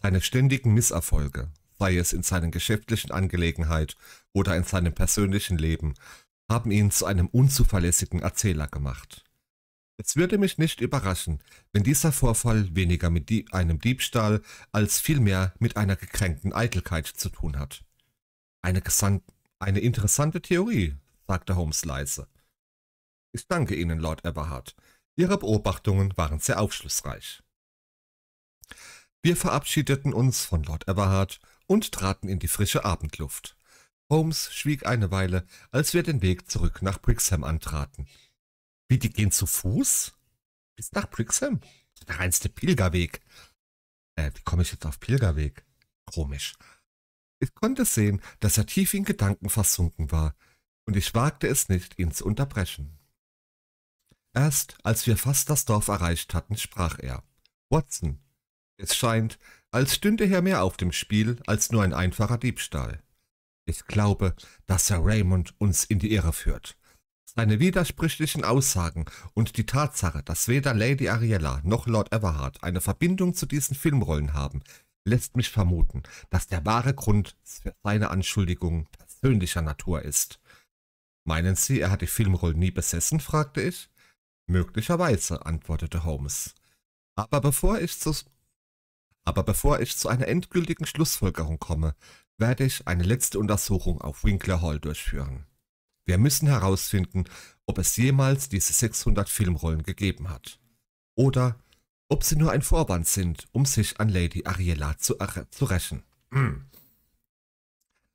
Seine ständigen Misserfolge, sei es in seinen geschäftlichen Angelegenheiten oder in seinem persönlichen Leben, haben ihn zu einem unzuverlässigen Erzähler gemacht. Es würde mich nicht überraschen, wenn dieser Vorfall weniger mit einem Diebstahl als vielmehr mit einer gekränkten Eitelkeit zu tun hat. Eine, eine interessante Theorie, sagte Holmes leise. Ich danke Ihnen, Lord Eberhard. Ihre Beobachtungen waren sehr aufschlussreich. Wir verabschiedeten uns von Lord Eberhard und traten in die frische Abendluft. Holmes schwieg eine Weile, als wir den Weg zurück nach Brixham antraten. Wie, die gehen zu Fuß? Bis nach Brixham? Der reinste Pilgerweg. Äh, wie komme ich jetzt auf Pilgerweg? Komisch. Ich konnte sehen, dass er tief in Gedanken versunken war, und ich wagte es nicht, ihn zu unterbrechen. Erst als wir fast das Dorf erreicht hatten, sprach er. Watson, es scheint, als stünde hier mehr auf dem Spiel als nur ein einfacher Diebstahl. Ich glaube, dass Sir Raymond uns in die Irre führt. Seine widersprüchlichen Aussagen und die Tatsache, dass weder Lady Ariella noch Lord Everhard eine Verbindung zu diesen Filmrollen haben, lässt mich vermuten, dass der wahre Grund für seine Anschuldigung persönlicher Natur ist. Meinen Sie, er hat die Filmrollen nie besessen? fragte ich. Möglicherweise, antwortete Holmes. Aber bevor ich zu, aber bevor ich zu einer endgültigen Schlussfolgerung komme, werde ich eine letzte Untersuchung auf Winkler Hall durchführen. Wir müssen herausfinden, ob es jemals diese 600 Filmrollen gegeben hat. Oder ob sie nur ein Vorwand sind, um sich an Lady Ariella zu, zu rächen. Hm.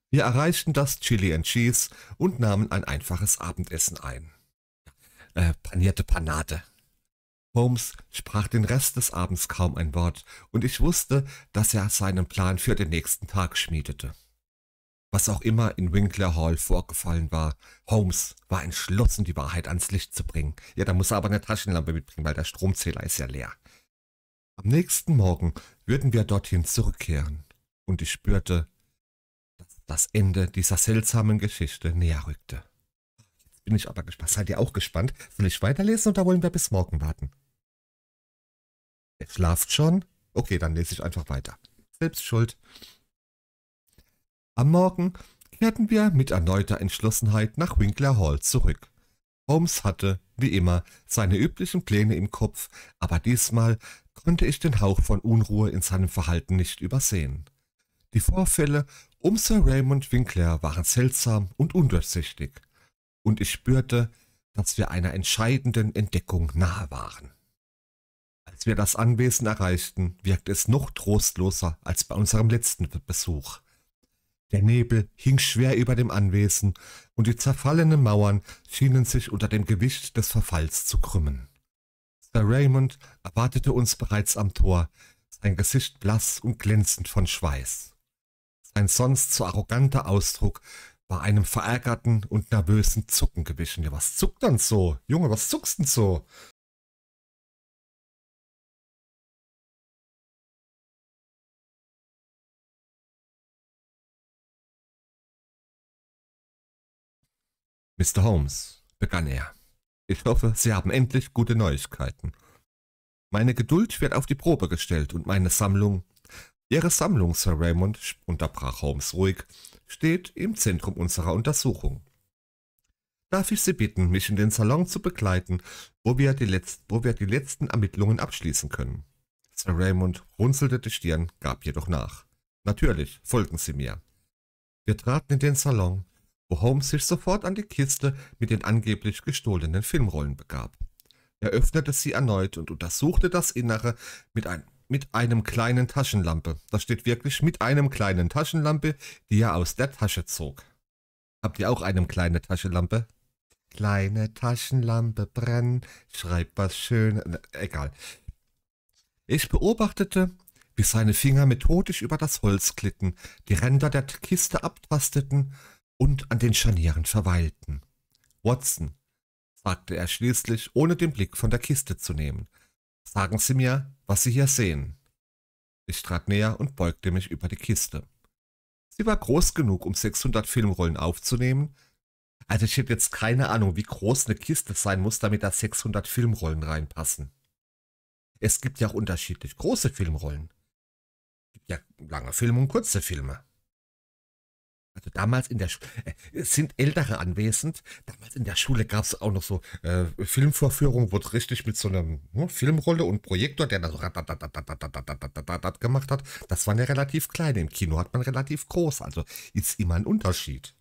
Wir erreichten das Chili and Cheese und nahmen ein einfaches Abendessen ein. Äh, panierte Panade. Holmes sprach den Rest des Abends kaum ein Wort, und ich wusste, dass er seinen Plan für den nächsten Tag schmiedete. Was auch immer in Winkler Hall vorgefallen war, Holmes war entschlossen, die Wahrheit ans Licht zu bringen. Ja, da muss er aber eine Taschenlampe mitbringen, weil der Stromzähler ist ja leer. Am nächsten Morgen würden wir dorthin zurückkehren, und ich spürte, dass das Ende dieser seltsamen Geschichte näher rückte. Jetzt bin ich aber gespannt. Seid ihr auch gespannt? Will ich weiterlesen oder wollen wir bis morgen warten? Er schlaft schon? Okay, dann lese ich einfach weiter. Selbst schuld. Am Morgen kehrten wir mit erneuter Entschlossenheit nach Winkler Hall zurück. Holmes hatte, wie immer, seine üblichen Pläne im Kopf, aber diesmal konnte ich den Hauch von Unruhe in seinem Verhalten nicht übersehen. Die Vorfälle um Sir Raymond Winkler waren seltsam und undurchsichtig, und ich spürte, dass wir einer entscheidenden Entdeckung nahe waren. Als wir das Anwesen erreichten, wirkte es noch trostloser als bei unserem letzten Besuch. Der Nebel hing schwer über dem Anwesen, und die zerfallenen Mauern schienen sich unter dem Gewicht des Verfalls zu krümmen. Sir Raymond erwartete uns bereits am Tor, sein Gesicht blass und glänzend von Schweiß. Sein sonst so arroganter Ausdruck war einem verärgerten und nervösen Zucken gewichen. Ja, was zuckt denn so? Junge, was zuckst denn so? Mr. Holmes, begann er, ich hoffe, Sie haben endlich gute Neuigkeiten. Meine Geduld wird auf die Probe gestellt und meine Sammlung, Ihre Sammlung, Sir Raymond, unterbrach Holmes ruhig, steht im Zentrum unserer Untersuchung. Darf ich Sie bitten, mich in den Salon zu begleiten, wo wir die, Letz wo wir die letzten Ermittlungen abschließen können? Sir Raymond runzelte die Stirn, gab jedoch nach. Natürlich, folgen Sie mir. Wir traten in den Salon, wo Holmes sich sofort an die Kiste mit den angeblich gestohlenen Filmrollen begab. Er öffnete sie erneut und untersuchte das Innere mit, ein, mit einem kleinen Taschenlampe. Das steht wirklich mit einem kleinen Taschenlampe, die er aus der Tasche zog. Habt ihr auch eine kleine Taschenlampe? Kleine Taschenlampe brenn, schreibt was schön. egal. Ich beobachtete, wie seine Finger methodisch über das Holz glitten, die Ränder der Kiste abtasteten und an den Scharnieren verweilten. Watson, fragte er schließlich, ohne den Blick von der Kiste zu nehmen, sagen Sie mir, was Sie hier sehen. Ich trat näher und beugte mich über die Kiste. Sie war groß genug, um 600 Filmrollen aufzunehmen. Also ich hätte jetzt keine Ahnung, wie groß eine Kiste sein muss, damit da 600 Filmrollen reinpassen. Es gibt ja auch unterschiedlich große Filmrollen. Es gibt ja lange Filme und kurze Filme. Also damals in der Schule, es äh, sind Ältere anwesend, damals in der Schule gab es auch noch so äh, Filmvorführungen, wo es richtig mit so einer ne, Filmrolle und Projektor, der da so ratatatatatatatatatat gemacht hat, das waren ja relativ kleine, im Kino hat man relativ groß, also ist immer ein Unterschied.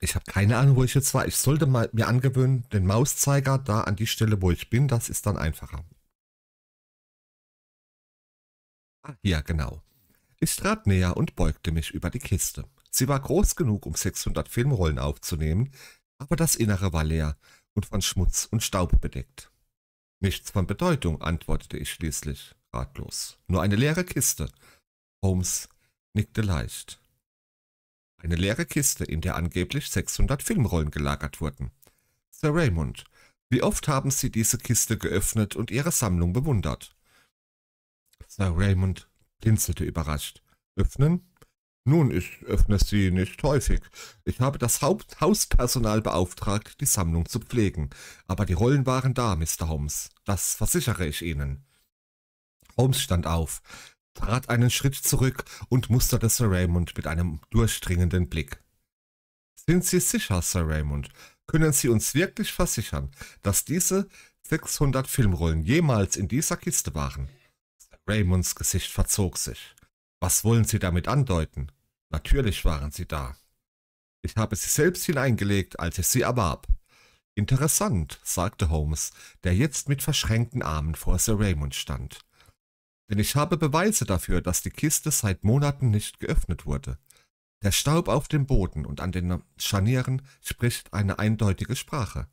Ich habe keine Ahnung, wo ich jetzt war. Ich sollte mal mir angewöhnen, den Mauszeiger da an die Stelle, wo ich bin, das ist dann einfacher. Ah, hier, genau. Ich trat näher und beugte mich über die Kiste. Sie war groß genug, um 600 Filmrollen aufzunehmen, aber das Innere war leer und von Schmutz und Staub bedeckt. Nichts von Bedeutung, antwortete ich schließlich, ratlos. Nur eine leere Kiste. Holmes nickte leicht. Eine leere Kiste, in der angeblich 600 Filmrollen gelagert wurden. Sir Raymond, wie oft haben Sie diese Kiste geöffnet und Ihre Sammlung bewundert? Sir Raymond blinzelte überrascht. Öffnen? Nun, ich öffne sie nicht häufig. Ich habe das Haupthauspersonal beauftragt, die Sammlung zu pflegen. Aber die Rollen waren da, Mr. Holmes. Das versichere ich Ihnen. Holmes stand auf, trat einen Schritt zurück und musterte Sir Raymond mit einem durchdringenden Blick. Sind Sie sicher, Sir Raymond? Können Sie uns wirklich versichern, dass diese 600 Filmrollen jemals in dieser Kiste waren? Raymonds Gesicht verzog sich. Was wollen Sie damit andeuten? Natürlich waren Sie da. Ich habe Sie selbst hineingelegt, als ich Sie erwarb. Interessant, sagte Holmes, der jetzt mit verschränkten Armen vor Sir Raymond stand. Denn ich habe Beweise dafür, dass die Kiste seit Monaten nicht geöffnet wurde. Der Staub auf dem Boden und an den Scharnieren spricht eine eindeutige Sprache.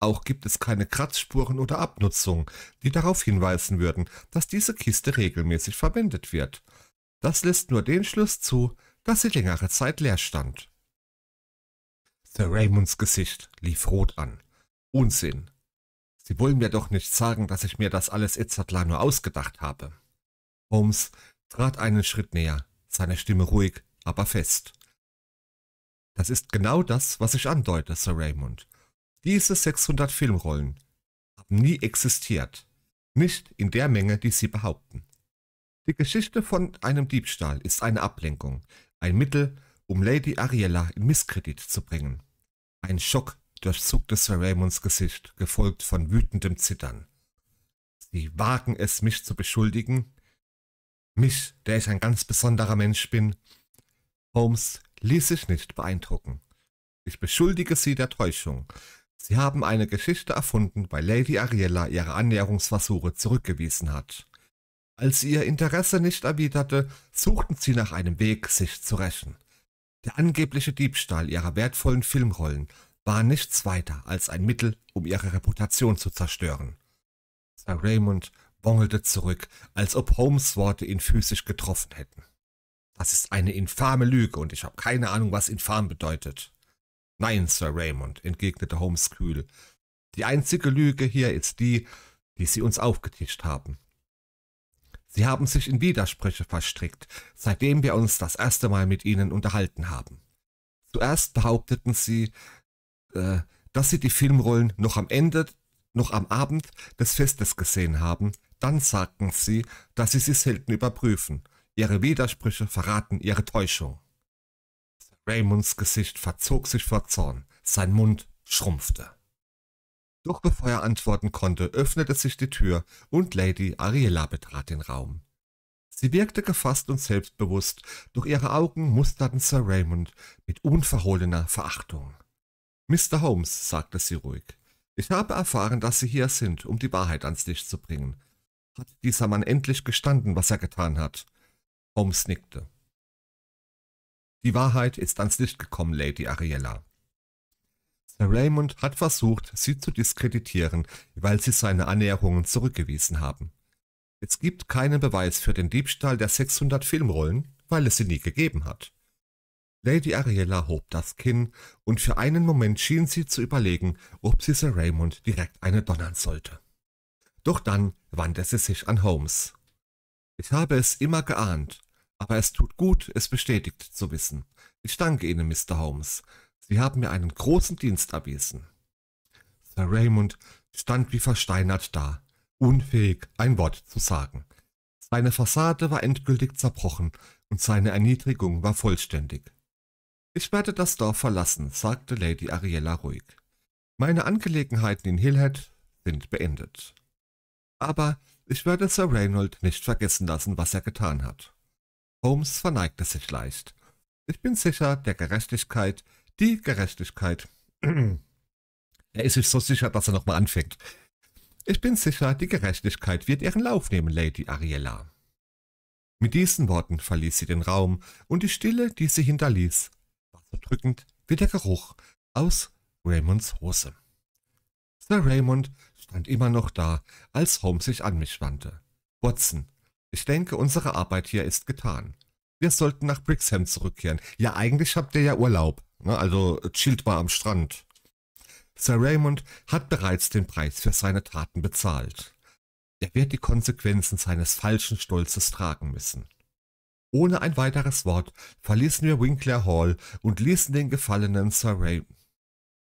Auch gibt es keine Kratzspuren oder Abnutzungen, die darauf hinweisen würden, dass diese Kiste regelmäßig verwendet wird. Das lässt nur den Schluss zu, dass sie längere Zeit leer stand. Sir Raymonds Gesicht lief rot an. Unsinn. Sie wollen mir doch nicht sagen, dass ich mir das alles etc. nur ausgedacht habe. Holmes trat einen Schritt näher, seine Stimme ruhig, aber fest. Das ist genau das, was ich andeute, Sir Raymond. Diese 600 Filmrollen haben nie existiert, nicht in der Menge, die sie behaupten. Die Geschichte von einem Diebstahl ist eine Ablenkung, ein Mittel, um Lady Ariella in Misskredit zu bringen. Ein Schock durchzuckte Sir Raymonds Gesicht, gefolgt von wütendem Zittern. Sie wagen es, mich zu beschuldigen? Mich, der ich ein ganz besonderer Mensch bin? Holmes ließ sich nicht beeindrucken. Ich beschuldige Sie der Täuschung, Sie haben eine Geschichte erfunden, weil Lady Ariella ihre Annäherungsversuche zurückgewiesen hat. Als sie ihr Interesse nicht erwiderte, suchten sie nach einem Weg, sich zu rächen. Der angebliche Diebstahl ihrer wertvollen Filmrollen war nichts weiter als ein Mittel, um ihre Reputation zu zerstören. Sir Raymond bongelte zurück, als ob Holmes Worte ihn physisch getroffen hätten. Das ist eine infame Lüge und ich habe keine Ahnung, was infam bedeutet. Nein, Sir Raymond, entgegnete Holmes kühl. Die einzige Lüge hier ist die, die Sie uns aufgetischt haben. Sie haben sich in Widersprüche verstrickt, seitdem wir uns das erste Mal mit Ihnen unterhalten haben. Zuerst behaupteten Sie, äh, dass Sie die Filmrollen noch am Ende, noch am Abend des Festes gesehen haben, dann sagten Sie, dass Sie sie selten überprüfen. Ihre Widersprüche verraten Ihre Täuschung. Raymonds Gesicht verzog sich vor Zorn, sein Mund schrumpfte. Doch bevor er antworten konnte, öffnete sich die Tür und Lady Ariella betrat den Raum. Sie wirkte gefasst und selbstbewusst, doch ihre Augen musterten Sir Raymond mit unverhohlener Verachtung. Mr. Holmes, sagte sie ruhig, ich habe erfahren, dass Sie hier sind, um die Wahrheit ans Licht zu bringen. Hat dieser Mann endlich gestanden, was er getan hat? Holmes nickte. Die Wahrheit ist ans Licht gekommen, Lady Ariella. Sir Raymond hat versucht, sie zu diskreditieren, weil sie seine Annäherungen zurückgewiesen haben. Es gibt keinen Beweis für den Diebstahl der 600 Filmrollen, weil es sie nie gegeben hat. Lady Ariella hob das Kinn, und für einen Moment schien sie zu überlegen, ob sie Sir Raymond direkt eine donnern sollte. Doch dann wandte sie sich an Holmes. Ich habe es immer geahnt, aber es tut gut, es bestätigt zu wissen. Ich danke Ihnen, Mr. Holmes. Sie haben mir einen großen Dienst erwiesen. Sir Raymond stand wie versteinert da, unfähig, ein Wort zu sagen. Seine Fassade war endgültig zerbrochen und seine Erniedrigung war vollständig. Ich werde das Dorf verlassen, sagte Lady Ariella ruhig. Meine Angelegenheiten in Hillhead sind beendet. Aber ich werde Sir Reynold nicht vergessen lassen, was er getan hat. Holmes verneigte sich leicht. Ich bin sicher der Gerechtigkeit, die Gerechtigkeit. er ist sich so sicher, dass er nochmal anfängt. Ich bin sicher, die Gerechtigkeit wird ihren Lauf nehmen, Lady Ariella. Mit diesen Worten verließ sie den Raum und die Stille, die sie hinterließ, war so drückend wie der Geruch aus Raymonds Hose. Sir Raymond stand immer noch da, als Holmes sich an mich wandte. Watson, ich denke, unsere Arbeit hier ist getan. Wir sollten nach Brixham zurückkehren. Ja, eigentlich habt ihr ja Urlaub. Ne? Also chillt mal am Strand. Sir Raymond hat bereits den Preis für seine Taten bezahlt. Er wird die Konsequenzen seines falschen Stolzes tragen müssen. Ohne ein weiteres Wort verließen wir Winkler Hall und ließen den gefallenen Sir Raymond.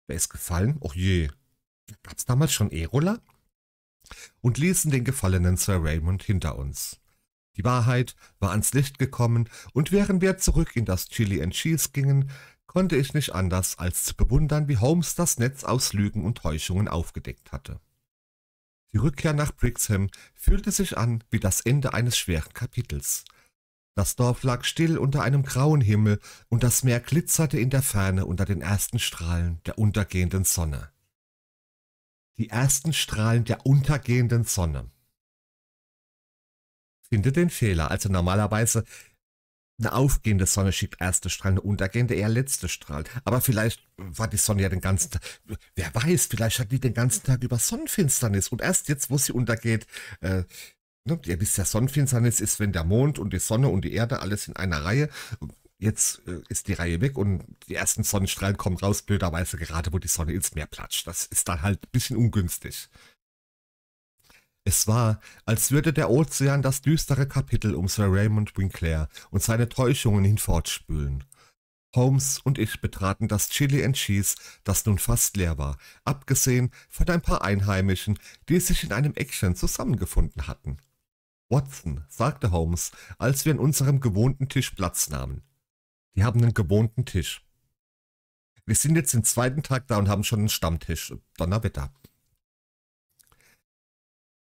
Wer ist gefallen? Och je. Gab's damals schon Erola? Und ließen den gefallenen Sir Raymond hinter uns. Die Wahrheit war ans Licht gekommen, und während wir zurück in das Chili and Cheese gingen, konnte ich nicht anders als zu bewundern, wie Holmes das Netz aus Lügen und Täuschungen aufgedeckt hatte. Die Rückkehr nach Brixham fühlte sich an wie das Ende eines schweren Kapitels. Das Dorf lag still unter einem grauen Himmel und das Meer glitzerte in der Ferne unter den ersten Strahlen der untergehenden Sonne. Die ersten Strahlen der untergehenden Sonne finde den Fehler. Also normalerweise eine aufgehende Sonne schickt erste Strahl, eine untergehende eher letzte Strahl. Aber vielleicht war die Sonne ja den ganzen Tag, wer weiß, vielleicht hat die den ganzen Tag über Sonnenfinsternis und erst jetzt, wo sie untergeht, äh, ne, ihr wisst ja, Sonnenfinsternis ist, wenn der Mond und die Sonne und die Erde alles in einer Reihe, jetzt äh, ist die Reihe weg und die ersten Sonnenstrahlen kommen raus, blöderweise gerade, wo die Sonne ins Meer platscht. Das ist dann halt ein bisschen ungünstig. Es war, als würde der Ozean das düstere Kapitel um Sir Raymond Winclair und seine Täuschungen hinfortspülen. Holmes und ich betraten das Chili and Cheese, das nun fast leer war, abgesehen von ein paar Einheimischen, die sich in einem Eckchen zusammengefunden hatten. Watson, sagte Holmes, als wir an unserem gewohnten Tisch Platz nahmen. Die haben einen gewohnten Tisch. Wir sind jetzt den zweiten Tag da und haben schon einen Stammtisch. Donnerwetter.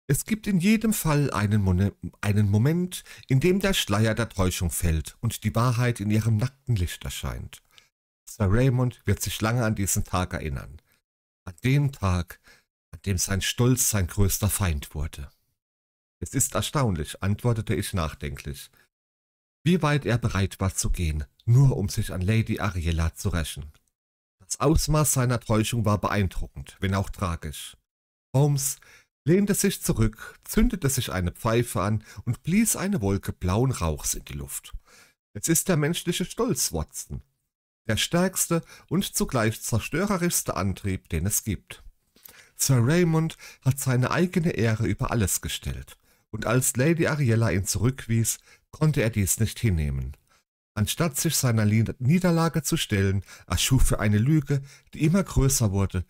Es gibt in jedem Fall einen, Mon einen Moment, in dem der Schleier der Täuschung fällt und die Wahrheit in ihrem nackten Licht erscheint. Sir Raymond wird sich lange an diesen Tag erinnern. An den Tag, an dem sein Stolz sein größter Feind wurde. Es ist erstaunlich, antwortete ich nachdenklich, wie weit er bereit war zu gehen, nur um sich an Lady Ariella zu rächen. Das Ausmaß seiner Täuschung war beeindruckend, wenn auch tragisch. Holmes lehnte sich zurück, zündete sich eine Pfeife an und blies eine Wolke blauen Rauchs in die Luft. Es ist der menschliche Stolz, Watson. Der stärkste und zugleich zerstörerischste Antrieb, den es gibt. Sir Raymond hat seine eigene Ehre über alles gestellt, und als Lady Ariella ihn zurückwies, konnte er dies nicht hinnehmen. Anstatt sich seiner Niederlage zu stellen, erschuf er eine Lüge, die immer größer wurde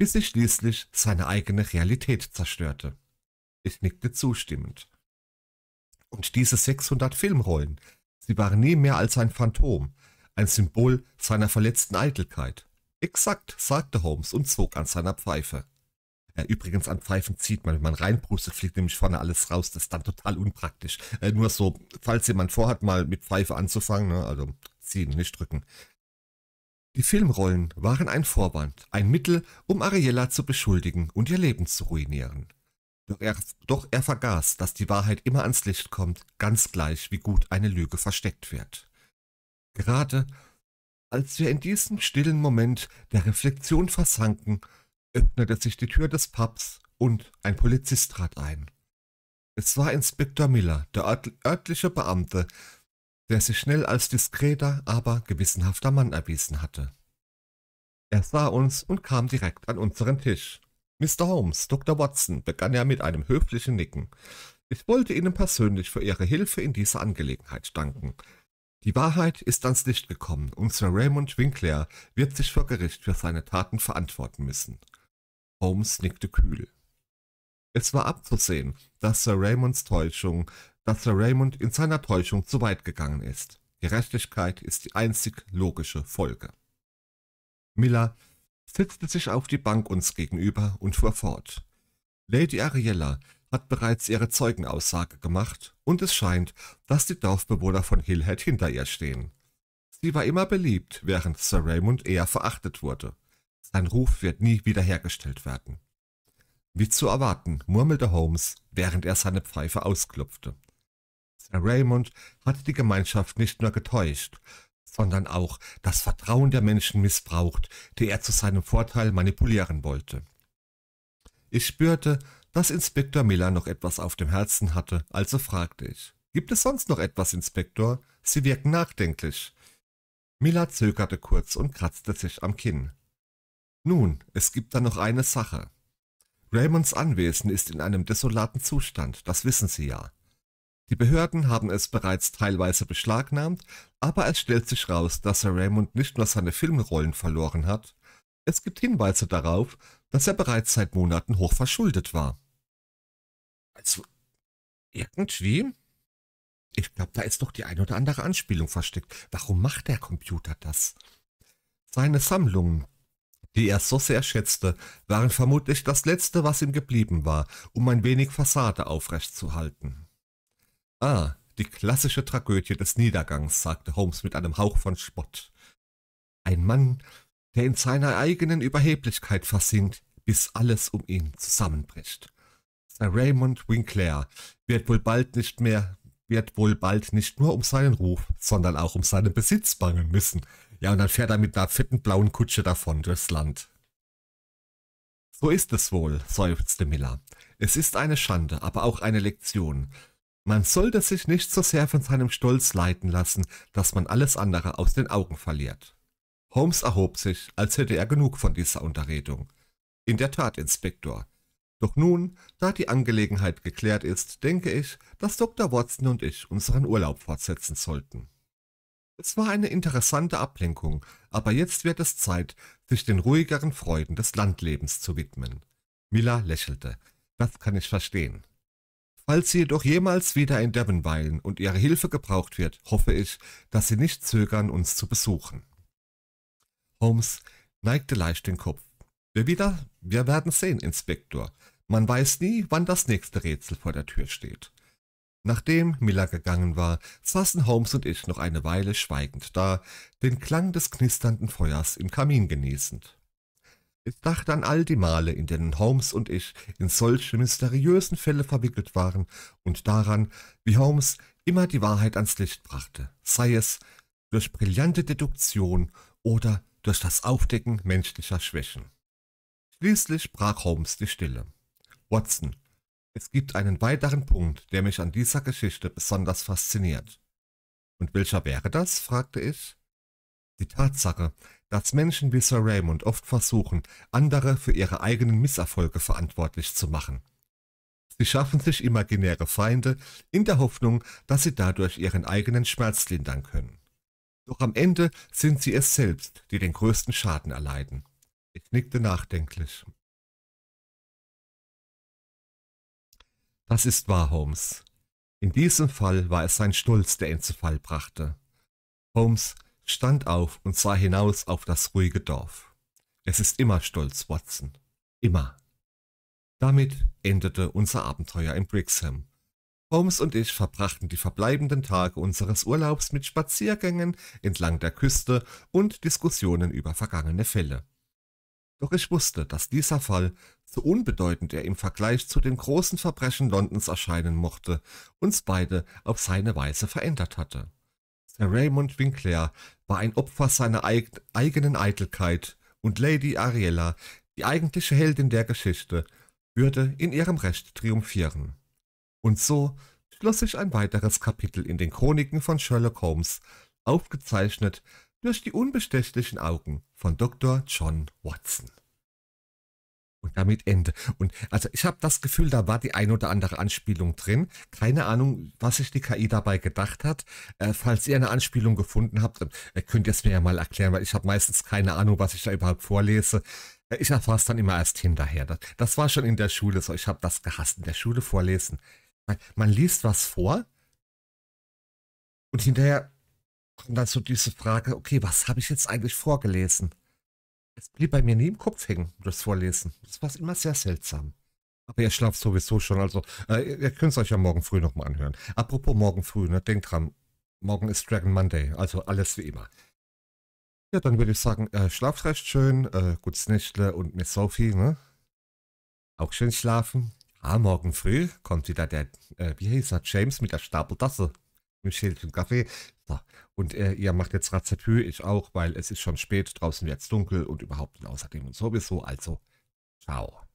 bis sie schließlich seine eigene Realität zerstörte. Ich nickte zustimmend. Und diese 600 Filmrollen, sie waren nie mehr als ein Phantom, ein Symbol seiner verletzten Eitelkeit. Exakt, sagte Holmes und zog an seiner Pfeife. Äh, übrigens, an Pfeifen zieht man, wenn man reinprustet, fliegt nämlich vorne alles raus. Das ist dann total unpraktisch. Äh, nur so, falls jemand vorhat, mal mit Pfeife anzufangen, ne, also ziehen, nicht drücken. Die Filmrollen waren ein Vorwand, ein Mittel, um Ariella zu beschuldigen und ihr Leben zu ruinieren. Doch er, doch er, vergaß, dass die Wahrheit immer ans Licht kommt, ganz gleich, wie gut eine Lüge versteckt wird. Gerade als wir in diesem stillen Moment der Reflexion versanken, öffnete sich die Tür des Pubs und ein Polizist trat ein. Es war Inspektor Miller, der örtliche Beamte, der sich schnell als diskreter, aber gewissenhafter Mann erwiesen hatte. Er sah uns und kam direkt an unseren Tisch. Mr. Holmes, Dr. Watson, begann er mit einem höflichen Nicken. Ich wollte Ihnen persönlich für Ihre Hilfe in dieser Angelegenheit danken. Die Wahrheit ist ans Licht gekommen und Sir Raymond Winkler wird sich vor Gericht für seine Taten verantworten müssen. Holmes nickte kühl. Es war abzusehen, dass Sir Raymonds Täuschung dass Sir Raymond in seiner Täuschung zu weit gegangen ist. Gerechtigkeit ist die einzig logische Folge. Miller setzte sich auf die Bank uns gegenüber und fuhr fort. Lady Ariella hat bereits ihre Zeugenaussage gemacht und es scheint, dass die Dorfbewohner von Hillhead hinter ihr stehen. Sie war immer beliebt, während Sir Raymond eher verachtet wurde. Sein Ruf wird nie wiederhergestellt werden. Wie zu erwarten, murmelte Holmes, während er seine Pfeife ausklopfte. Raymond hat die Gemeinschaft nicht nur getäuscht, sondern auch das Vertrauen der Menschen missbraucht, die er zu seinem Vorteil manipulieren wollte. Ich spürte, dass Inspektor Miller noch etwas auf dem Herzen hatte, also fragte ich. Gibt es sonst noch etwas, Inspektor? Sie wirken nachdenklich. Miller zögerte kurz und kratzte sich am Kinn. Nun, es gibt da noch eine Sache. Raymonds Anwesen ist in einem desolaten Zustand, das wissen Sie ja. Die Behörden haben es bereits teilweise beschlagnahmt, aber es stellt sich raus, dass Sir Raymond nicht nur seine Filmrollen verloren hat, es gibt Hinweise darauf, dass er bereits seit Monaten hoch verschuldet war. Also, irgendwie? Ich glaube, da ist doch die ein oder andere Anspielung versteckt. Warum macht der Computer das? Seine Sammlungen, die er so sehr schätzte, waren vermutlich das Letzte, was ihm geblieben war, um ein wenig Fassade aufrechtzuerhalten. Ah, die klassische Tragödie des Niedergangs, sagte Holmes mit einem Hauch von Spott. Ein Mann, der in seiner eigenen Überheblichkeit versinkt, bis alles um ihn zusammenbricht. Sir Raymond Winkler wird wohl bald nicht mehr, wird wohl bald nicht nur um seinen Ruf, sondern auch um seinen Besitz bangen müssen. Ja, und dann fährt er mit einer fetten blauen Kutsche davon durchs Land. So ist es wohl, seufzte Miller. Es ist eine Schande, aber auch eine Lektion. Man sollte sich nicht so sehr von seinem Stolz leiten lassen, dass man alles andere aus den Augen verliert. Holmes erhob sich, als hätte er genug von dieser Unterredung. In der Tat, Inspektor. Doch nun, da die Angelegenheit geklärt ist, denke ich, dass Dr. Watson und ich unseren Urlaub fortsetzen sollten. Es war eine interessante Ablenkung, aber jetzt wird es Zeit, sich den ruhigeren Freuden des Landlebens zu widmen. Miller lächelte. Das kann ich verstehen. Falls sie jedoch jemals wieder in Devon weilen und ihre Hilfe gebraucht wird, hoffe ich, dass sie nicht zögern, uns zu besuchen. Holmes neigte leicht den Kopf. Wir wieder, wir werden sehen, Inspektor. Man weiß nie, wann das nächste Rätsel vor der Tür steht. Nachdem Miller gegangen war, saßen Holmes und ich noch eine Weile schweigend da, den Klang des knisternden Feuers im Kamin genießend. Ich dachte an all die Male, in denen Holmes und ich in solche mysteriösen Fälle verwickelt waren und daran, wie Holmes immer die Wahrheit ans Licht brachte, sei es durch brillante Deduktion oder durch das Aufdecken menschlicher Schwächen. Schließlich brach Holmes die Stille. Watson, es gibt einen weiteren Punkt, der mich an dieser Geschichte besonders fasziniert. Und welcher wäre das? fragte ich. Die Tatsache, dass Menschen wie Sir Raymond oft versuchen, andere für ihre eigenen Misserfolge verantwortlich zu machen. Sie schaffen sich imaginäre Feinde in der Hoffnung, dass sie dadurch ihren eigenen Schmerz lindern können. Doch am Ende sind sie es selbst, die den größten Schaden erleiden. Ich nickte nachdenklich. Das ist wahr, Holmes. In diesem Fall war es sein Stolz, der ihn zu Fall brachte. Holmes, stand auf und sah hinaus auf das ruhige Dorf. Es ist immer stolz, Watson. Immer. Damit endete unser Abenteuer in Brixham. Holmes und ich verbrachten die verbleibenden Tage unseres Urlaubs mit Spaziergängen entlang der Küste und Diskussionen über vergangene Fälle. Doch ich wusste, dass dieser Fall, so unbedeutend er im Vergleich zu den großen Verbrechen Londons erscheinen mochte, uns beide auf seine Weise verändert hatte. Sir Raymond Winkler war ein Opfer seiner eig eigenen Eitelkeit und Lady Ariella, die eigentliche Heldin der Geschichte, würde in ihrem Recht triumphieren. Und so schloss sich ein weiteres Kapitel in den Chroniken von Sherlock Holmes, aufgezeichnet durch die unbestechlichen Augen von Dr. John Watson. Und damit Ende. Und also ich habe das Gefühl, da war die ein oder andere Anspielung drin. Keine Ahnung, was sich die KI dabei gedacht hat. Äh, falls ihr eine Anspielung gefunden habt, äh, könnt ihr es mir ja mal erklären, weil ich habe meistens keine Ahnung, was ich da überhaupt vorlese. Äh, ich erfahre es dann immer erst hinterher. Das, das, war schon in der Schule so. Ich habe das gehasst, in der Schule vorlesen. Man, man liest was vor und hinterher kommt dann so diese Frage, okay, was habe ich jetzt eigentlich vorgelesen? Es blieb bei mir nie im Kopf hängen, das Vorlesen. Das war immer sehr seltsam. Aber ihr schlaft sowieso schon, also äh, ihr könnt es euch ja morgen früh nochmal anhören. Apropos morgen früh, ne, denkt dran, morgen ist Dragon Monday, also alles wie immer. Ja, dann würde ich sagen, äh, schlaft recht schön, äh, gutes Nächtle und Miss Sophie, ne? Auch schön schlafen. Ah, morgen früh kommt wieder der, äh, wie hieß er, James mit der Stapeltasse mit Schild und Kaffee. So. Und äh, ihr macht jetzt Razzetü, ich auch, weil es ist schon spät, draußen wird es dunkel und überhaupt und außerdem und sowieso. Also, ciao.